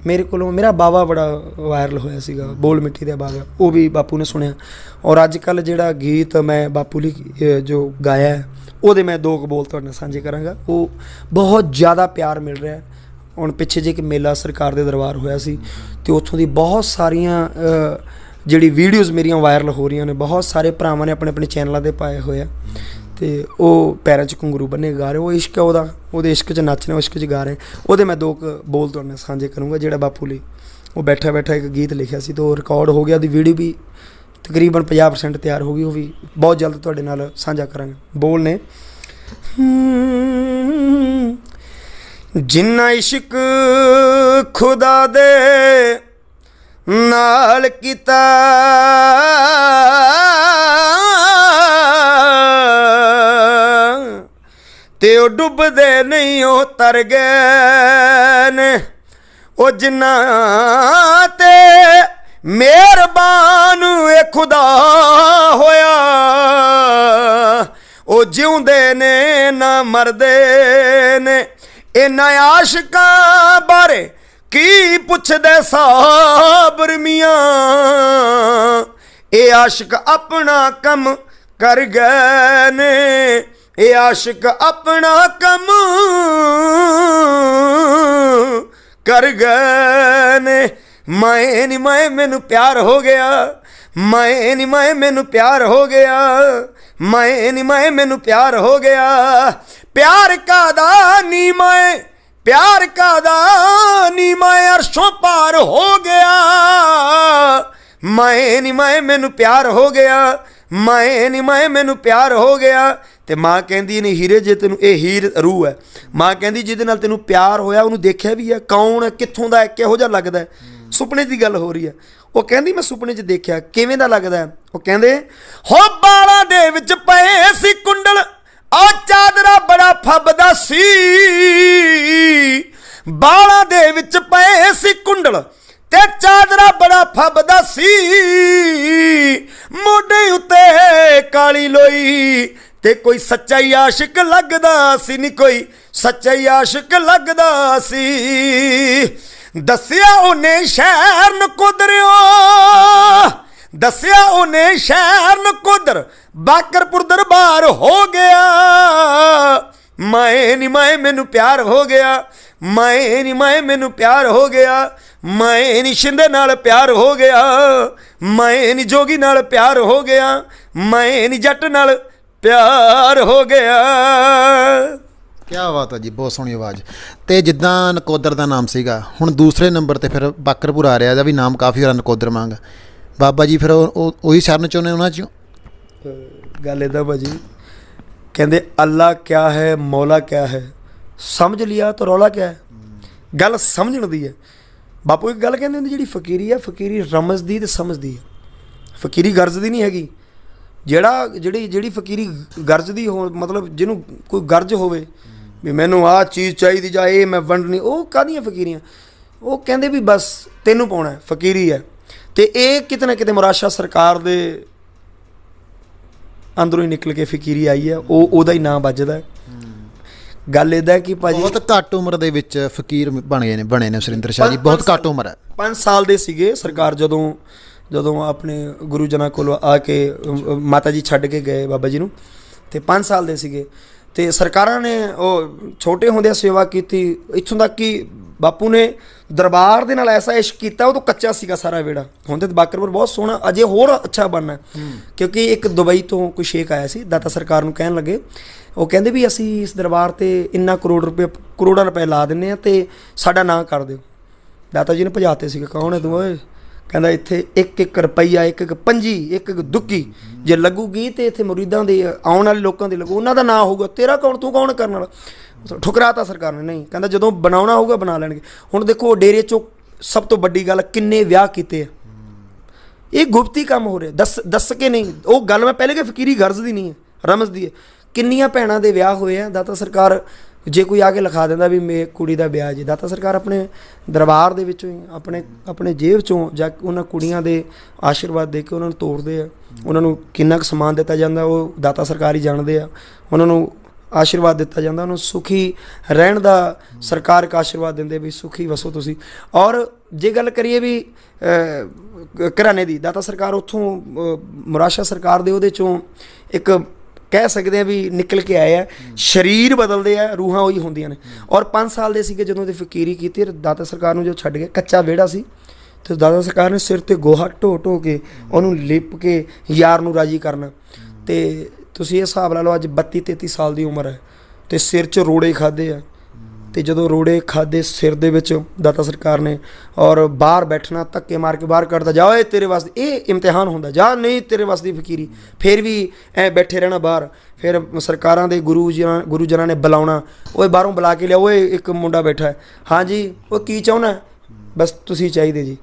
ਮੇਰੇ ਕੋਲੋਂ ਮੇਰਾ ਬਾਵਾ ਬੜਾ ਵਾਇਰਲ ਹੋਇਆ ਸੀਗਾ ਬੋਲ ਮਿੱਟੀ ਦਾ ਬਾਵਾ ਉਹ ਵੀ ਬਾਪੂ ਨੇ ਸੁਣਿਆ ਔਰ ਅੱਜ ਕੱਲ ਜਿਹੜਾ ਗੀਤ ਮੈਂ ਬਾਪੂ ਲਈ ਜੋ ਗਾਇਆ ਹੈ ਉਹਦੇ ਮੈਂ ਦੋ ਬੋਲ ਤੁਹਾਡੇ ਨਾਲ ਸਾਂਝੇ ਕਰਾਂਗਾ ਉਹ ਬਹੁਤ ਜ਼ਿਆਦਾ ਪਿਆਰ ਮਿਲ ਰਿਹਾ ਹੈ ਹੁਣ ਪਿੱਛੇ ਜੇ ਇੱਕ ਮੇਲਾ ਸਰਕਾਰ ਦੇ ਦਰਬਾਰ ਹੋਇਆ ਸੀ ਤੇ ਉੱਥੋਂ ਦੀ ਬਹੁਤ ਸਾਰੀਆਂ ਜਿਹੜੀ ਵੀਡੀਓਜ਼ ਮੇਰੀਆਂ ਵਾਇਰਲ ਹੋ ਰਹੀਆਂ ਨੇ ਬਹੁਤ ਸਾਰੇ ਭਰਾਵਾਂ ਨੇ ਆਪਣੇ ਆਪਣੇ ਚੈਨਲਾਂ ਤੇ ਪਾਏ ਹੋਏ ਆ ਤੇ ਉਹ ਪੈਰਾਂ 'ਚ ਕੰਗਰੂ ਬੰਨੇ ਗਾ ਰਿਹਾ ਉਹ ਇਸ਼ਕ ਹੈ ਉਹਦਾ ਉਹਦੇ ਇਸ਼ਕ 'ਚ ਨੱਚ ਰਿਹਾ ਇਸ਼ਕ 'ਚ ਗਾ ਰਿਹਾ ਉਹਦੇ ਮੈਂ ਦੋ ਬੋਲ ਤੁਹਾਨੂੰ ਸਾਂਝੇ ਕਰੂੰਗਾ ਜਿਹੜਾ ਬਾਪੂ ਲਈ ਉਹ ਬੈਠਾ ਬੈਠਾ ਇੱਕ ਗੀਤ ਲਿਖਿਆ ਸੀ ਤੇ ਉਹ ਰਿਕਾਰਡ ਹੋ ਗਿਆ ਦੀ ਵੀਡੀਓ ਵੀ ਤਕਰੀਬਨ 50% ਤਿਆਰ ਹੋ ਗਈ ਉਹ ਵੀ ਬਹੁਤ ਜਲਦ ਤੁਹਾਡੇ ਨਾਲ ਸਾਂਝਾ ਕਰਾਂਗੇ ਬੋਲ ਨੇ ਜਿੰਨਾ ਇਸ਼ਕ ਖੁਦਾ ਦੇ ਨਾਲ ਕੀਤਾ ਤੇ ਉਹ ਡੁੱਬਦੇ ਨਹੀਂ ਉਹ ਤਰ ਗਏ ਨੇ ਉਹ ਜਨਾ ਤੇ ਮਿਹਰਬਾਨ ਏ ਖੁਦਾ ਹੋਇਆ ਉਹ ਜਿਉਂਦੇ ਨੇ ਨਾ ਮਰਦੇ ਨੇ ਇਹਨਾਂ ਆਸ਼ਿਕਾਂ ਬਾਰੇ ਕੀ ਪੁੱਛਦੇ ਸਾਬਰ ਮੀਆਂ ਇਹ ਆਸ਼ਿਕ ਆਪਣਾ ਕੰਮ ਕਰ ਗਏ ਨੇ ਇਹ ਆਸ਼ਿਕ ਆਪਣਾ ਕੰਮ ਕਰ ਗਏ ਨੇ ਮੈਂ ਨਹੀਂ ਮੈਂ ਮੈਨੂੰ ਪਿਆਰ ਹੋ ਗਿਆ ਮੈਂ ਨਹੀਂ ਮੈਂ ਮੈਨੂੰ ਪਿਆਰ ਹੋ ਗਿਆ ਮੈਂ ਨਹੀਂ ਮੈਂ ਮੈਨੂੰ ਪਿਆਰ ਹੋ ਗਿਆ ਪਿਆਰ ਕਾ ਦਾ ਨਹੀਂ ਮੈਂ ਪਿਆਰ ਕਾ ਦਾ ਨਹੀਂ ਮੈਂ ਅਰਸ਼ੋਂ ਪਾਰ ਹੋ ਗਿਆ ਮੈਂ ਨਹੀਂ ਮੈਂ ਮੈਨੂੰ ਪਿਆਰ ਹੋ ਗਿਆ ਮੈਂ ਨਹੀਂ ਮੈਂ ਮੈਨੂੰ ਪਿਆਰ ਹੋ ਗਿਆ ਤੇ ਮਾਂ ਕਹਿੰਦੀ ਨਹੀਂ ਹੀਰੇ ਜੇ ਤੈਨੂੰ ਇਹ ਹੀਰ ਰੂਹ ਹੈ ਮਾਂ ਕਹਿੰਦੀ ਜਿਹਦੇ ਨਾਲ ਤੈਨੂੰ ਪਿਆਰ ਹੋਇਆ ਉਹਨੂੰ ਦੇਖਿਆ ਵੀ ਹੈ ਕੌਣ ਕਿੱਥੋਂ ਦਾ ਹੈ ਕਿਹੋ ਜਿਹਾ ਲੱਗਦਾ ਸੁਪਨੇ ਦੀ ਗੱਲ ਹੋ ਰਹੀ ਹੈ ਉਹ ਕਹਿੰਦੀ ਮੈਂ ਸੁਪਨੇ 'ਚ ਦੇਖਿਆ ਕਿਵੇਂ ਦਾ ਲੱਗਦਾ ਉਹ ਕਹਿੰਦੇ ਹੋ ਬਾਲਾ ਦੇ ਵਿੱਚ ਪਏ ਸੀ ਕੁੰਡਲ ਆ ਚਾਦਰਾ ਬੜਾ ਫੱਬਦਾ ਸੀ ਬਾਲਾ ਦੇ ਵਿੱਚ ਪਏ ਸੀ ਕੁੰਡਲ ਤੇ ਚਾਦਰਾ ਬੜਾ ਫੱਬਦਾ ਸੀ ਮੋਢੇ ਉੱਤੇ ਕਾਲੀ ਲੋਈ ਤੇ ਕੋਈ ਸੱਚਾ ਹੀ ਆਸ਼ਿਕ ਲੱਗਦਾ ਸੀ ਨਹੀਂ ਕੋਈ ਸੱਚਾ ਹੀ ਆਸ਼ਿਕ ਲੱਗਦਾ ਸੀ ਦੱਸਿਆ ਉਹਨੇ ਸ਼ਹਿਰ ਨੂੰ ਕੁਦਰਿਓ ਦੱਸਿਆ ਉਹਨੇ ਸ਼ਹਿਰ ਨੂੰ ਕੁਦਰ ਬਾਕਰਪੁਰ ਦਰਬਾਰ ਹੋ ਗਿਆ ਮੈਂ ਨਹੀਂ ਮੈਂ ਮੈਨੂੰ ਪਿਆਰ ਹੋ ਗਿਆ ਮੈਂ ਨਹੀਂ ਮੈਂ ਮੈਨੂੰ ਪਿਆਰ ਹੋ ਗਿਆ ਮੈਂ ਨਹੀਂ ਸ਼ਿੰਦੇ ਨਾਲ ਪਿਆਰ ਹੋ ਗਿਆ ਮੈਂ ਨਹੀਂ ਜੋਗੀ ਨਾਲ ਪਿਆਰ ਹੋ ਗਿਆ ਮੈਂ ਨਹੀਂ ਜੱਟ ਨਾਲ ਪਿਆਰ ਹੋ ਗਿਆ ਕੀ ਬਾਤ ਹੈ ਜੀ ਬਹੁਤ ਸੋਹਣੀ ਆਵਾਜ਼ ਤੇ ਜਿੱਦਾਂ ਨਕੋਦਰ ਦਾ ਨਾਮ ਸੀਗਾ ਹੁਣ ਦੂਸਰੇ ਨੰਬਰ ਤੇ ਫਿਰ ਬਾਕਰਪੁਰ ਆ ਰਿਹਾ ਦਾ ਵੀ ਨਾਮ ਕਾਫੀ ਹੋਰ ਨਕੋਦਰ ਮੰਗ ਬਾਬਾ ਜੀ ਫਿਰ ਉਹ ਉਹੀ ਸ਼ਰਨ ਚੋਨੇ ਉਹਨਾਂ ਚੋਂ ਗੱਲ ਇਹਦਾ ਭਾਜੀ ਕਹਿੰਦੇ ਅੱਲਾ ਕੀ ਹੈ ਮੌਲਾ ਕੀ ਹੈ ਸਮਝ ਲਿਆ ਤਾਂ ਰੌਲਾ ਕਿਆ ਹੈ ਗੱਲ ਸਮਝਣ ਦੀ ਹੈ ਬਾਪੂ ਇੱਕ ਗੱਲ ਕਹਿੰਦੇ ਹੁੰਦੇ ਜਿਹੜੀ ਫਕੀਰੀ ਹੈ ਫਕੀਰੀ ਰਮਜ਼ ਦੀ ਤੇ ਸਮਝਦੀ ਹੈ ਫਕੀਰੀ ਗਰਜ਼ ਦੀ ਨਹੀਂ ਹੈਗੀ ਜਿਹੜਾ ਜਿਹੜੀ ਜਿਹੜੀ ਫਕੀਰੀ ਗਰਜ਼ ਦੀ ਹੋ ਮਤਲਬ ਜਿਹਨੂੰ ਕੋਈ ਗਰਜ਼ ਹੋਵੇ ਵੀ ਮੈਨੂੰ ਆਹ ਚੀਜ਼ ਚਾਹੀਦੀ ਜਾਂ ਇਹ ਮੈਂ ਵੰਡਣੀ ਉਹ ਕਾਦੀਆਂ ਫਕੀਰੀਆਂ ਉਹ ਕਹਿੰਦੇ ਵੀ ਬਸ ਤੈਨੂੰ ਪਾਉਣਾ ਹੈ ਫਕੀਰੀ ਹੈ ਤੇ ਇਹ ਕਿਤਨਾ ਕਿਤੇ ਮੁਰਾਸ਼ਾ ਸਰਕਾਰ ਦੇ ਅੰਦਰੋਂ ਹੀ ਨਿਕਲ ਕੇ ਫਕੀਰੀ ਆਈ ਹੈ ਉਹ ਉਹਦਾ ਹੀ ਨਾਮ ਵੱਜਦਾ ਹੈ ਗੱਲ ਇਹਦਾ ਕਿ ਭਾਜੀ ਬਹੁਤ ਘੱਟ ਉਮਰ ਦੇ ਵਿੱਚ ਫਕੀਰ ਬਣ ਗਏ ਨੇ ਬਣੇ ਨੇ ਸੁਰਿੰਦਰ ਸ਼ਾਹ ਜੀ ਬਹੁਤ ਘੱਟ ਉਮਰ ਹੈ 5 ਸਾਲ ਦੇ ਸੀਗੇ ਸਰਕਾਰ ਜਦੋਂ ਜਦੋਂ ਆਪਣੇ ਗੁਰੂ ਜਨਾਂ ਕੋਲ ਆ ਕੇ ਮਾਤਾ ਜੀ ਛੱਡ ਕੇ ਗਏ ਬਾਬਾ ਜੀ ਨੂੰ ਤੇ 5 ਸਾਲ ਦੇ ਸੀਗੇ ਤੇ ਸਰਕਾਰਾਂ ਨੇ ਉਹ ਛੋਟੇ ਹੁੰਦੇ ਸੇਵਾ ਕੀਤੀ ਇੱਥੋਂ ਤੱਕ ਕਿ ਬਾਪੂ ਨੇ ਦਰਬਾਰ ਦੇ ਨਾਲ ਐਸਾ ਇਸ਼ਕ ਕੀਤਾ ਉਹ ਤੋਂ ਕੱਚਾ ਸੀਗਾ ਸਾਰਾ ਵੇੜਾ ਹੁਣ ਤੇ ਬਾਕਰਪੁਰ ਬਹੁਤ ਸੋਹਣਾ ਅਜੇ ਹੋਰ ਅੱਛਾ ਬਣਨਾ ਕਿਉਂਕਿ ਇੱਕ ਦੁਬਈ ਤੋਂ ਕੋਈ ਸ਼ੇਖ ਆਇਆ ਸੀ ਦਾਤਾ ਸਰਕਾਰ ਨੂੰ ਕਹਿਣ ਲੱਗੇ ਉਹ ਕਹਿੰਦੇ ਵੀ ਅਸੀਂ ਇਸ ਦਰਬਾਰ ਤੇ ਇੰਨਾ ਕਰੋੜ ਰੁਪਏ ਕਰੋੜਾਂ ਰੁਪਏ ਲਾ ਦਿੰਨੇ ਆ ਤੇ ਸਾਡਾ ਨਾਂ ਕਰ ਦਿਓ ਦਾਤਾ ਜੀ ਨੇ ਭਜਾਤੇ ਸੀਗਾ ਕੌਣ ਹੈ ਤੂੰ ਓਏ ਕਹਿੰਦਾ ਇੱਥੇ ਇੱਕ ਇੱਕ ਰੁਪਈਆ ਇੱਕ ਇੱਕ ਪੰਜੀ ਇੱਕ ਇੱਕ ਦੁੱਕੀ ਜੇ ਲੱਗੂਗੀ ਤੇ ਇੱਥੇ ਮੁਰੀਦਾਂ ਦੇ ਆਉਣ ਵਾਲੇ ਲੋਕਾਂ ਦੇ ਲੱਗੂ ਉਹਨਾਂ ਦਾ ਨਾਂ ਹੋਊਗਾ ਤੇਰਾ ਕੌਣ ਤੂੰ ਕੌਣ ਕਰਨ ਵਾਲਾ ਠੁਕਰਾਤਾ ਸਰਕਾਰ ਨੇ ਨਹੀਂ ਕਹਿੰਦਾ ਜਦੋਂ ਬਣਾਉਣਾ ਹੋਊਗਾ ਬਣਾ ਲੈਣਗੇ ਹੁਣ ਦੇਖੋ ਡੇਰੇ ਚੋਂ ਸਭ ਤੋਂ ਵੱਡੀ ਗੱਲ ਕਿੰਨੇ ਵਿਆਹ ਕੀਤੇ ਆ ਇਹ ਗੁਪਤੀ ਕੰਮ ਹੋ ਰਿਹਾ ਦੱਸ ਦੱਸ ਕੇ ਨਹੀਂ ਉਹ ਗੱਲ ਮੈਂ ਪਹਿਲੇ ਕਿ ਫਕੀਰੀ ਗਰਜ਼ ਦੀ ਨਹੀਂ ਹੈ ਰਮਜ਼ ਦੀ ਹੈ ਕਿੰਨੀਆਂ ਭੈਣਾਂ ਦੇ ਵਿਆਹ ਹੋਏ ਆ ਦਾਤਾ ਸਰਕਾਰ ਜੇ ਕੋਈ ਆ ਕੇ ਲਿਖਾ ਦਿੰਦਾ ਵੀ ਮੇ ਕੁੜੀ ਦਾ ਵਿਆਹ ਜੀ ਦਾਤਾ ਸਰਕਾਰ ਆਪਣੇ ਦਰਬਾਰ ਦੇ ਵਿੱਚੋਂ ਹੀ ਆਪਣੇ ਆਪਣੇ ਜੇਬ ਚੋਂ ਜਾਂ ਉਹਨਾਂ ਕੁੜੀਆਂ ਦੇ ਆਸ਼ੀਰਵਾਦ ਦੇ ਕੇ ਉਹਨਾਂ ਨੂੰ ਤੋੜਦੇ ਆ ਉਹਨਾਂ ਨੂੰ ਕਿੰਨਾ ਕੁ ਸਮਾਨ ਦਿੱਤਾ ਜਾਂਦਾ ਉਹ ਦਾਤਾ ਸਰਕਾਰ ਹੀ ਜਾਣਦੇ ਆ ਉਹਨਾਂ ਨੂੰ ਆਸ਼ੀਰਵਾਦ ਦਿੱਤਾ ਜਾਂਦਾ ਉਹਨੂੰ ਸੁਖੀ ਰਹਿਣ ਦਾ ਸਰਕਾਰ ਕਾ ਆਸ਼ੀਰਵਾਦ ਦਿੰਦੇ ਵੀ ਸੁਖੀ ਵਸੋ ਤੁਸੀਂ ਔਰ ਜੇ ਗੱਲ ਕਰੀਏ ਵੀ ਘਰਾਣੇ ਦੀ ਦਾਤਾ ਸਰਕਾਰ ਉੱਥੋਂ ਮੁਰਾਸ਼ਾ ਸਰਕਾਰ ਦੇ ਉਹਦੇ ਚੋਂ ਇੱਕ ਕਹਿ ਸਕਦੇ ਆ ਵੀ ਨਿਕਲ ਕੇ ਆਏ ਆ ਸਰੀਰ ਬਦਲਦੇ ਆ ਰੂਹਾਂ ਉਹੀ ਹੁੰਦੀਆਂ ਨੇ ਔਰ 5 ਸਾਲ ਦੇ ਸੀਗੇ ਜਦੋਂ ਤੇ ਫਕੀਰੀ ਕੀਤੀ ਦਾਤਾ ਸਰਕਾਰ ਨੂੰ ਜੋ ਛੱਡ ਗਏ ਕੱਚਾ ਵਿਹੜਾ ਸੀ ਤੇ ਦਾਦਾ ਸਰਕਾਰ ਨੇ ਸਿਰ ਤੇ ਗੋਹਾ ਢੋ ਢੋ ਕੇ ਉਹਨੂੰ ਲਿਪ ਕੇ ਯਾਰ ਨੂੰ ਰਾਜੀ ਕਰਨਾ ਤੇ ਤੁਸੀਂ ਇਹ ਹਿਸਾਬ ਲਾ ਲਓ ਅੱਜ 32 33 ਸਾਲ ਦੀ ਉਮਰ ਹੈ ਤੇ ਸਿਰ 'ਚ ਰੋੜੇ ਖਾਦੇ ਆ ਤੇ ਜਦੋਂ ਰੋੜੇ ਖਾਦੇ ਸਿਰ ਦੇ ਵਿੱਚ ਦਾਤਾ ਸਰਕਾਰ ਨੇ ਔਰ ਬਾਹਰ ਬੈਠਣਾ ਧੱਕੇ ਮਾਰ ਕੇ ਬਾਹਰ ਕੱਢਦਾ ਜਾ ਓਏ ਤੇਰੇ ਵਾਸਤੇ ਇਹ ਇਮਤਿਹਾਨ ਹੁੰਦਾ ਜਾ ਨਹੀਂ ਤੇਰੇ ਵਾਸਤੇ ਫਕੀਰੀ ਫਿਰ ਵੀ ਐ ਬੈਠੇ ਰਹਿਣਾ ਬਾਹਰ ਫਿਰ ਸਰਕਾਰਾਂ ਦੇ ਗੁਰੂ ਜੀ ਗੁਰੂ ਜਨਾਂ ਨੇ ਬੁਲਾਉਣਾ ਓਏ ਬਾਹਰੋਂ ਬੁਲਾ ਕੇ ਲਿਆ ਓਏ ਇੱਕ ਮੁੰਡਾ ਬੈਠਾ ਹੈ ਹਾਂਜੀ ਉਹ ਕੀ ਚਾਹੁੰਦਾ ਬਸ ਤੁਸੀਂ ਚਾਹੀਦੇ ਜੀ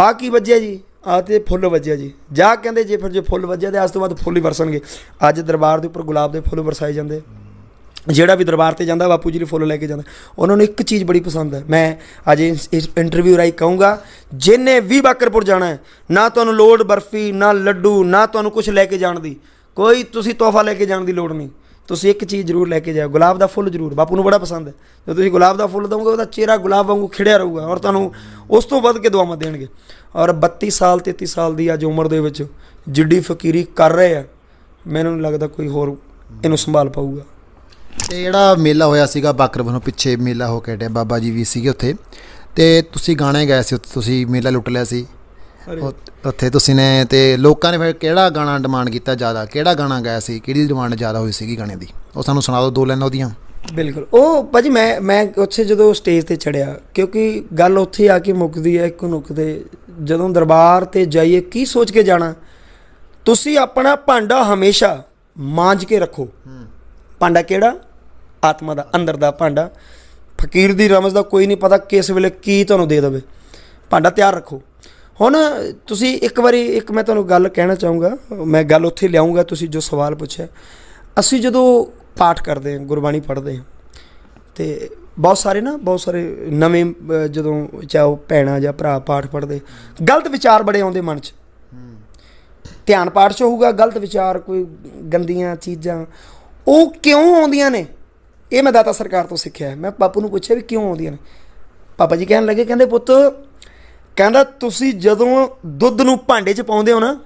ਆ ਕੀ ਵੱਜਿਆ ਜੀ ਆ ਤੇ ਫੁੱਲ ਵੱਜਿਆ ਜੀ ਜਾ ਕਹਿੰਦੇ ਜੇ ਫਿਰ ਜੇ ਫੁੱਲ ਵੱਜਿਆ ਤੇ ਅੱਜ ਤੋਂ ਬਾਅਦ ਫੁੱਲ ਹੀ ਵਰਸਣਗੇ ਅੱਜ ਦਰਬਾਰ ਦੇ ਉੱਪਰ ਗੁਲਾਬ ਦੇ ਫੁੱਲ ਵਰਸਾਏ ਜਾਂਦੇ ਜਿਹੜਾ ਵੀ ਦਰਬਾਰ ਤੇ ਜਾਂਦਾ ਬਾਪੂ ਜੀ ਲਈ ਫੁੱਲ ਲੈ ਕੇ ਜਾਂਦਾ ਉਹਨਾਂ ਨੂੰ ਇੱਕ ਚੀਜ਼ ਬੜੀ ਪਸੰਦ ਹੈ ਮੈਂ ਅੱਜ ਇਸ ਇੰਟਰਵਿਊ ਰਾਈ ਕਹੂੰਗਾ ਜਿਨੇ ਵੀ ਬਾਕਰਪੁਰ ਜਾਣਾ ਹੈ ਨਾ ਤੁਹਾਨੂੰ ਲੋੜ ਬਰਫੀ ਨਾ ਲੱਡੂ ਨਾ ਤੁਹਾਨੂੰ ਕੁਝ ਲੈ ਕੇ ਜਾਣ ਦੀ ਕੋਈ ਤੁਸੀਂ ਤੋਹਫਾ ਲੈ ਕੇ ਜਾਣ ਦੀ ਲੋੜ ਨਹੀਂ ਤੁਸੀਂ ਇੱਕ ਚੀਜ਼ ਜ਼ਰੂਰ ਲੈ ਕੇ ਜਾਓ ਗੁਲਾਬ ਦਾ ਫੁੱਲ ਜ਼ਰੂਰ ਬਾਪੂ ਨੂੰ ਬੜਾ ਪਸੰਦ ਹੈ ਜੇ ਤੁਸੀਂ ਗੁਲਾਬ ਦਾ ਫੁੱਲ ਦੋਗੇ ਉਹਦਾ ਚਿਹਰਾ ਗੁਲਾਬ ਵਾਂਗੂ ਖਿੜਿਆ ਰਹੂਗਾ ਔਰ ਤੁਹਾਨੂੰ ਉਸ ਤੋਂ ਵੱਧ ਕੇ ਦੁਆਵਾਂ ਦੇਣਗੇ ਔਰ 32 ਸਾਲ 33 ਸਾਲ ਦੀ ਅਜ ਉਮਰ ਦੇ ਵਿੱਚ ਜਿੱਡੀ ਫਕੀਰੀ ਕਰ ਰਹੇ ਆ ਮੈਨੂੰ ਲੱਗਦਾ ਕੋਈ ਹੋਰ ਇਹਨੂੰ ਸੰਭਾਲ ਪਾਊਗਾ ਤੇ ਜਿਹੜਾ ਮੇਲਾ ਹੋਇਆ ਸੀਗਾ ਨੂੰ ਪਿੱਛੇ ਮੇਲਾ ਹੋ ਕੇ ਡੇ ਬਾਬਾ ਜੀ ਵੀ ਸੀਗੇ ਉੱਥੇ ਤੇ ਤੁਸੀਂ ਗਾਣੇ ਗਾਏ ਸੀ ਉੱਥੇ ਤੁਸੀਂ ਮੇਲਾ ਲੁੱਟ ਲਿਆ ਸੀ ਉੱਥੇ ਤੁਸੀਂ ਨੇ ਤੇ ਲੋਕਾਂ ਨੇ ਫਿਰ ਕਿਹੜਾ ਗਾਣਾ ਡਿਮਾਂਡ ਕੀਤਾ ਜ਼ਿਆਦਾ ਕਿਹੜਾ ਗਾਣਾ ਗਾਇਆ ਸੀ ਕਿਹੜੀ ਡਿਮਾਂਡ ਜ਼ਿਆਦਾ ਹੋਈ ਸੀਗੀ ਗਾਣੇ ਦੀ ਉਹ ਸਾਨੂੰ ਸੁਣਾ ਦਿਓ ਦੋ ਲਾਈਨਾਂ ਉਹਦੀਆਂ ਬਿਲਕੁਲ ਉਹ ਭਾਜੀ ਮੈਂ ਮੈਂ ਉੱਥੇ ਜਦੋਂ ਸਟੇਜ ਤੇ ਚੜਿਆ ਕਿਉਂਕਿ ਗੱਲ ਉੱਥੇ ਆ ਕੇ ਮੁੱਕਦੀ ਹੈ ਇੱਕ ਨੁਕਤੇ ਜਦੋਂ ਦਰਬਾਰ ਤੇ ਜਾਈਏ ਕੀ ਸੋਚ ਕੇ ਜਾਣਾ ਤੁਸੀਂ ਆਪਣਾ ਭਾਂਡਾ ਹਮੇਸ਼ਾ ਮਾਂਜ ਕੇ ਰੱਖੋ ਭਾਂਡਾ ਕਿਹੜਾ ਆਤਮਾ ਦਾ ਅੰਦਰ ਦਾ ਭਾਂਡਾ ਫਕੀਰ ਦੀ ਰਮਜ਼ ਦਾ ਕੋਈ ਨਹੀਂ ਪਤਾ ਕਿਸ ਵੇਲੇ ਕੀ ਤੁਹਾਨੂੰ ਦੇ ਦੇਵੇ ਭਾਂਡਾ ਤਿਆਰ ਰੱਖੋ ਹੁਣ ਤੁਸੀਂ ਇੱਕ ਵਾਰੀ ਇੱਕ ਮੈਂ ਤੁਹਾਨੂੰ ਗੱਲ ਕਹਿਣਾ ਚਾਹੂੰਗਾ ਮੈਂ ਗੱਲ ਉੱਥੇ ਲਿਆਉਂਗਾ ਤੁਸੀਂ ਜੋ ਸਵਾਲ ਪੁੱਛਿਆ ਅਸੀਂ ਜਦੋਂ ਪਾਠ ਕਰਦੇ ਹਾਂ ਗੁਰਬਾਣੀ ਪੜ੍ਹਦੇ ਹਾਂ ਤੇ ਬਹੁਤ ਸਾਰੇ ਨਾ ਬਹੁਤ ਸਾਰੇ ਨਵੇਂ ਜਦੋਂ ਚਾਹੋ ਭੈਣਾ ਜਾਂ ਭਰਾ ਪਾਠ ਪੜ੍ਹਦੇ ਗਲਤ ਵਿਚਾਰ ਬੜੇ ਆਉਂਦੇ ਮਨ 'ਚ ਧਿਆਨ ਪਾਠ 'ਚ ਹੋਊਗਾ ਗਲਤ ਵਿਚਾਰ ਕੋਈ ਗੰਦੀਆਂ ਚੀਜ਼ਾਂ ਉਹ ਕਿਉਂ ਆਉਂਦੀਆਂ ਨੇ ਇਹ ਮੈਂ ਦਾਤਾ ਸਰਕਾਰ ਤੋਂ ਸਿੱਖਿਆ ਮੈਂ ਬਾਪੂ ਨੂੰ ਪੁੱਛਿਆ ਵੀ ਕਿਉਂ ਆਉਂਦੀਆਂ ਨੇ ਪਾਪਾ ਜੀ ਕਹਿਣ ਲੱਗੇ ਕਹਿੰਦੇ ਪੁੱਤ ਕਹਿੰਦਾ ਤੁਸੀਂ ਜਦੋਂ ਦੁੱਧ ਨੂੰ ਭਾਂਡੇ 'ਚ ਪਾਉਂਦੇ ਹੋ ਨਾ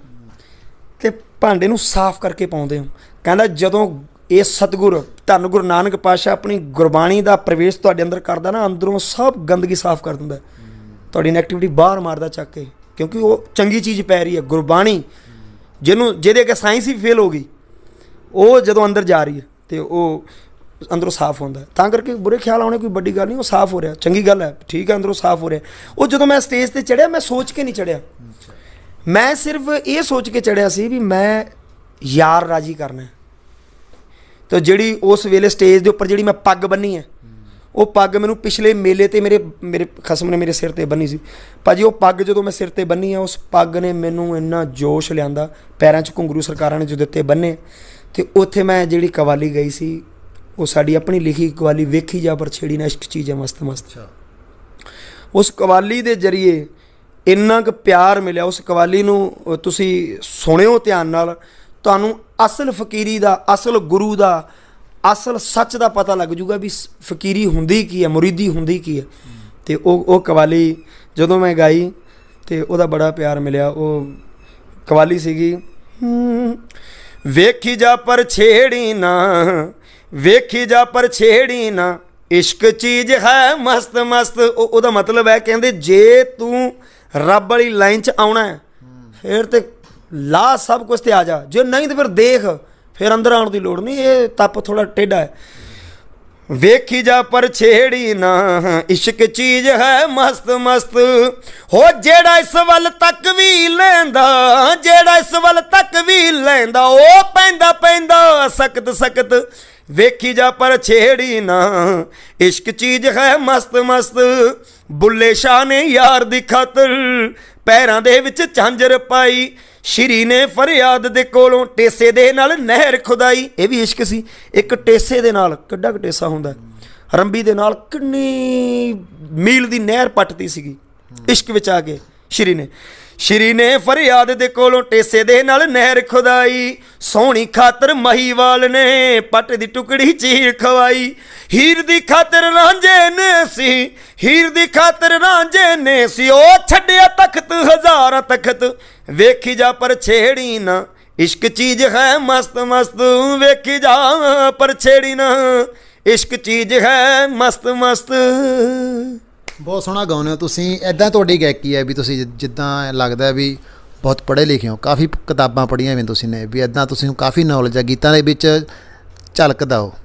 ਤੇ ਭਾਂਡੇ ਨੂੰ ਸਾਫ਼ ਕਰਕੇ ਪਾਉਂਦੇ ਹੋ ਕਹਿੰਦਾ ਜਦੋਂ ਇਹ ਸਤਗੁਰ ਧੰਨ ਗੁਰੂ ਨਾਨਕ ਪਾਸ਼ਾ ਆਪਣੀ ਗੁਰਬਾਣੀ ਦਾ ਪ੍ਰਵੇਸ਼ ਤੁਹਾਡੇ ਅੰਦਰ ਕਰਦਾ ਨਾ ਅੰਦਰੋਂ ਸਭ ਗੰਦਗੀ ਸਾਫ਼ ਕਰ ਦਿੰਦਾ ਤੁਹਾਡੀ ਨੈਗੇਟਿਵਿਟੀ ਬਾਹਰ ਮਾਰਦਾ ਚੱਕ ਕੇ ਕਿਉਂਕਿ ਉਹ ਚੰਗੀ ਚੀਜ਼ ਪੈ ਰਹੀ ਹੈ ਗੁਰਬਾਣੀ ਜਿਹਨੂੰ ਜਿਹਦੇ ਅਗੇ ਸਾਇੰਸ ਹੀ ਫੇਲ ਹੋ ਗਈ ਉਹ ਜਦੋਂ ਅੰਦਰ ਜਾ ਰਹੀ ਹੈ ਤੇ ਉਹ ਅੰਦਰੋਂ ਸਾਫ਼ ਹੁੰਦਾ ਤਾਂ ਕਰਕੇ ਬੁਰੇ ਖਿਆਲ ਆਉਣੇ ਕੋਈ ਵੱਡੀ ਗੱਲ ਨਹੀਂ ਉਹ ਸਾਫ਼ ਹੋ ਰਿਹਾ ਚੰਗੀ ਗੱਲ ਹੈ ਠੀਕ ਹੈ ਅੰਦਰੋਂ ਸਾਫ਼ ਹੋ ਰਿਹਾ ਉਹ ਜਦੋਂ ਮੈਂ ਸਟੇਜ ਤੇ ਚੜਿਆ ਮੈਂ ਸੋਚ ਕੇ ਨਹੀਂ ਚੜਿਆ ਮੈਂ ਸਿਰਫ ਇਹ ਸੋਚ ਕੇ ਚੜਿਆ ਸੀ ਵੀ ਮੈਂ ਯਾਰ ਰਾਜੀ ਕਰਨਾ ਤੇ ਜਿਹੜੀ ਉਸ ਵੇਲੇ ਸਟੇਜ ਦੇ ਉੱਪਰ ਜਿਹੜੀ ਮੈਂ ਪੱਗ ਬੰਨੀ ਹੈ ਉਹ ਪੱਗ ਮੈਨੂੰ ਪਿਛਲੇ ਮੇਲੇ ਤੇ ਮੇਰੇ ਮੇਰੇ ਖਸਮ ਨੇ ਮੇਰੇ ਸਿਰ ਤੇ ਬੰਨੀ ਸੀ ਭਾਜੀ ਉਹ ਪੱਗ ਜਦੋਂ ਮੈਂ ਸਿਰ ਤੇ ਬੰਨੀ ਆ ਉਸ ਪੱਗ ਨੇ ਮੈਨੂੰ ਇੰਨਾ ਜੋਸ਼ ਲਿਆਂਦਾ ਪੈਰਾਂ 'ਚ ਘੁੰਗਰੂ ਸਰਕਾਰਾਂ ਨੇ ਜੋ ਦਿੱਤੇ ਬੰਨੇ ਤੇ ਉੱਥੇ ਮੈਂ ਜਿਹੜੀ ਕਵਾਲੀ ਗਈ ਸੀ ਉਹ ਸਾਡੀ ਆਪਣੀ ਲਿਖੀ ਕਵਾਲੀ ਵੇਖੀ ਜਾ ਪਰ ਛੇੜੀ ਨਾ ਇਸ਼ਕ ਚੀਜ਼ ਹੈ ਮਸਤ ਮਸਤ ਉਸ ਕਵਾਲੀ ਦੇ ਜਰੀਏ ਇੰਨਾ ਕੁ ਪਿਆਰ ਮਿਲਿਆ ਉਸ ਕਵਾਲੀ ਨੂੰ ਤੁਸੀਂ ਸੁਣਿਓ ਧਿਆਨ ਨਾਲ ਤੁਹਾਨੂੰ ਅਸਲ ਫਕੀਰੀ ਦਾ ਅਸਲ ਗੁਰੂ ਦਾ ਅਸਲ ਸੱਚ ਦਾ ਪਤਾ ਲੱਗ ਜੂਗਾ ਵੀ ਫਕੀਰੀ ਹੁੰਦੀ ਕੀ ਹੈ ਮੁਰੀਦੀ ਹੁੰਦੀ ਕੀ ਹੈ ਤੇ ਉਹ ਉਹ ਕਵਾਲੀ ਜਦੋਂ ਮੈਂ ਗਾਈ ਤੇ ਉਹਦਾ ਬੜਾ ਪਿਆਰ ਮਿਲਿਆ ਉਹ ਕਵਾਲੀ ਸੀਗੀ ਵੇਖੀ ਜਾ ਪਰ ਛੇੜੀ ਨਾ ਵੇਖੀ ਜਾ ਪਰ ਛੇੜੀ ਨਾ ਇਸ਼ਕ ਚੀਜ਼ ਹੈ ਮਸਤ ਮਸਤ ਉਹਦਾ ਮਤਲਬ ਹੈ ਕਹਿੰਦੇ ਜੇ ਤੂੰ ਰੱਬ ਵਾਲੀ ਲਾਈਨ 'ਚ ਆਉਣਾ ਹੈ ਫਿਰ ਤੇ ਲਾ ਸਭ ਕੁਝ ਤੇ ਆ ਜਾ ਜੇ ਨਹੀਂ ਤੇ ਫਿਰ ਦੇਖ ਫਿਰ ਅੰਦਰ ਆਉਣ ਦੀ ਲੋੜ ਨਹੀਂ ਇਹ ਤਪ ਥੋੜਾ ਟੇਡਾ ਹੈ ਵੇਖੀ ਜਾ ਪਰ ਛੇੜੀ ਨਾ ਇਸ਼ਕ ਚੀਜ਼ ਹੈ ਮਸਤ ਮਸਤ ਹੋ ਜਿਹੜਾ ਇਸ ਵੱਲ ਤੱਕ ਵੀ ਲੈਂਦਾ ਜਿਹੜਾ ਇਸ ਵੱਲ ਤੱਕ ਵੀ ਲੈਂਦਾ ਉਹ ਪੈਂਦਾ ਪੈਂਦਾ ਸਖਤ ਸਖਤ ਵੇਖੀ ਜਾ ਪਰ ਛੇੜੀ ਨਾ ਇਸ਼ਕ ਚੀਜ਼ ਹੈ ਮਸਤ ਮਸਤ ਬੁੱਲੇ ਸ਼ਾਹ ਨੇ ਯਾਰ ਦੀ ਖਾਤਰ ਪੈਰਾਂ ਦੇ ਵਿੱਚ ਝਾਂਜਰ ਪਾਈ ਸ਼੍ਰੀ ਨੇ ਫਰਿਆਦ ਦੇ ਕੋਲੋਂ ਟੇਸੇ ਦੇ ਨਾਲ ਨਹਿਰ ਖੁਦਾਈ ਇਹ ਵੀ ਇਸ਼ਕ ਸੀ ਇੱਕ ਟੇਸੇ ਦੇ ਨਾਲ ਕਿੱਡਾ ਟੇਸਾ ਹੁੰਦਾ ਰੰਬੀ ਦੇ ਨਾਲ ਕਿੰਨੀ ਮੀਲ ਦੀ ਨਹਿਰ ਪੱਟਦੀ ਸੀਗੀ ਇਸ਼ਕ ਵਿੱਚ ਆ ਕੇ ਸ਼੍ਰੀ ਨੇ ਸ਼੍ਰੀ ਨੇ ਫਰਿਆਦ ਦੇ ਕੋਲੋਂ ਟੇਸੇ ਦੇ ਨਾਲ ਨਹਿਰ ਖੁਦਾਈ ਸੋਹਣੀ ਖਾਤਰ ਮਹੀਵਾਲ ਨੇ ਪੱਟ ਦੀ ਟੁਕੜੀ ਚੀਰ ਖਵਾਈ ਹੀਰ ਦੀ ਖਾਤਰ ਰਾਂਝੇ ਨੇ ਸੀ ਹੀਰ ਦੀ ਖਾਤਰ ਰਾਂਝੇ ਨੇ ਸੀ ਉਹ ਛੱਡਿਆ ਤਖਤ ਹਜ਼ਾਰਾਂ ਤਖਤ ਵੇਖੀ ਜਾ ਪਰ ਛੇੜੀ ਨਾ ਇਸ਼ਕ ਚੀਜ਼ ਹੈ ਮਸਤ ਮਸਤ ਵੇਖੀ ਜਾ ਪਰ ਛੇੜੀ ਨਾ ਇਸ਼ਕ ਚੀਜ਼ ਹੈ ਮਸਤ ਮਸਤ ਬਹੁਤ ਸੋਹਣਾ ਗਾਉਂਦੇ ਹੋ ਤੁਸੀਂ ਐਦਾਂ ਤੁਹਾਡੀ ਗਾਇਕੀ ਹੈ ਵੀ ਤੁਸੀਂ ਜਿੱਦਾਂ ਲੱਗਦਾ ਵੀ ਬਹੁਤ ਪੜ੍ਹੇ ਲਿਖੇ ਹੋ ਕਾਫੀ ਕਿਤਾਬਾਂ ਪੜ੍ਹੀਆਂ ਵੀ ਤੁਸੀਂ ਨੇ ਵੀ ਐਦਾਂ ਤੁਸੀਂ ਨੂੰ ਕਾਫੀ ਨੌਲੇਜ ਹੈ ਗੀਤਾਂ ਦੇ ਵਿੱਚ ਝਲਕਦਾ ਹੋ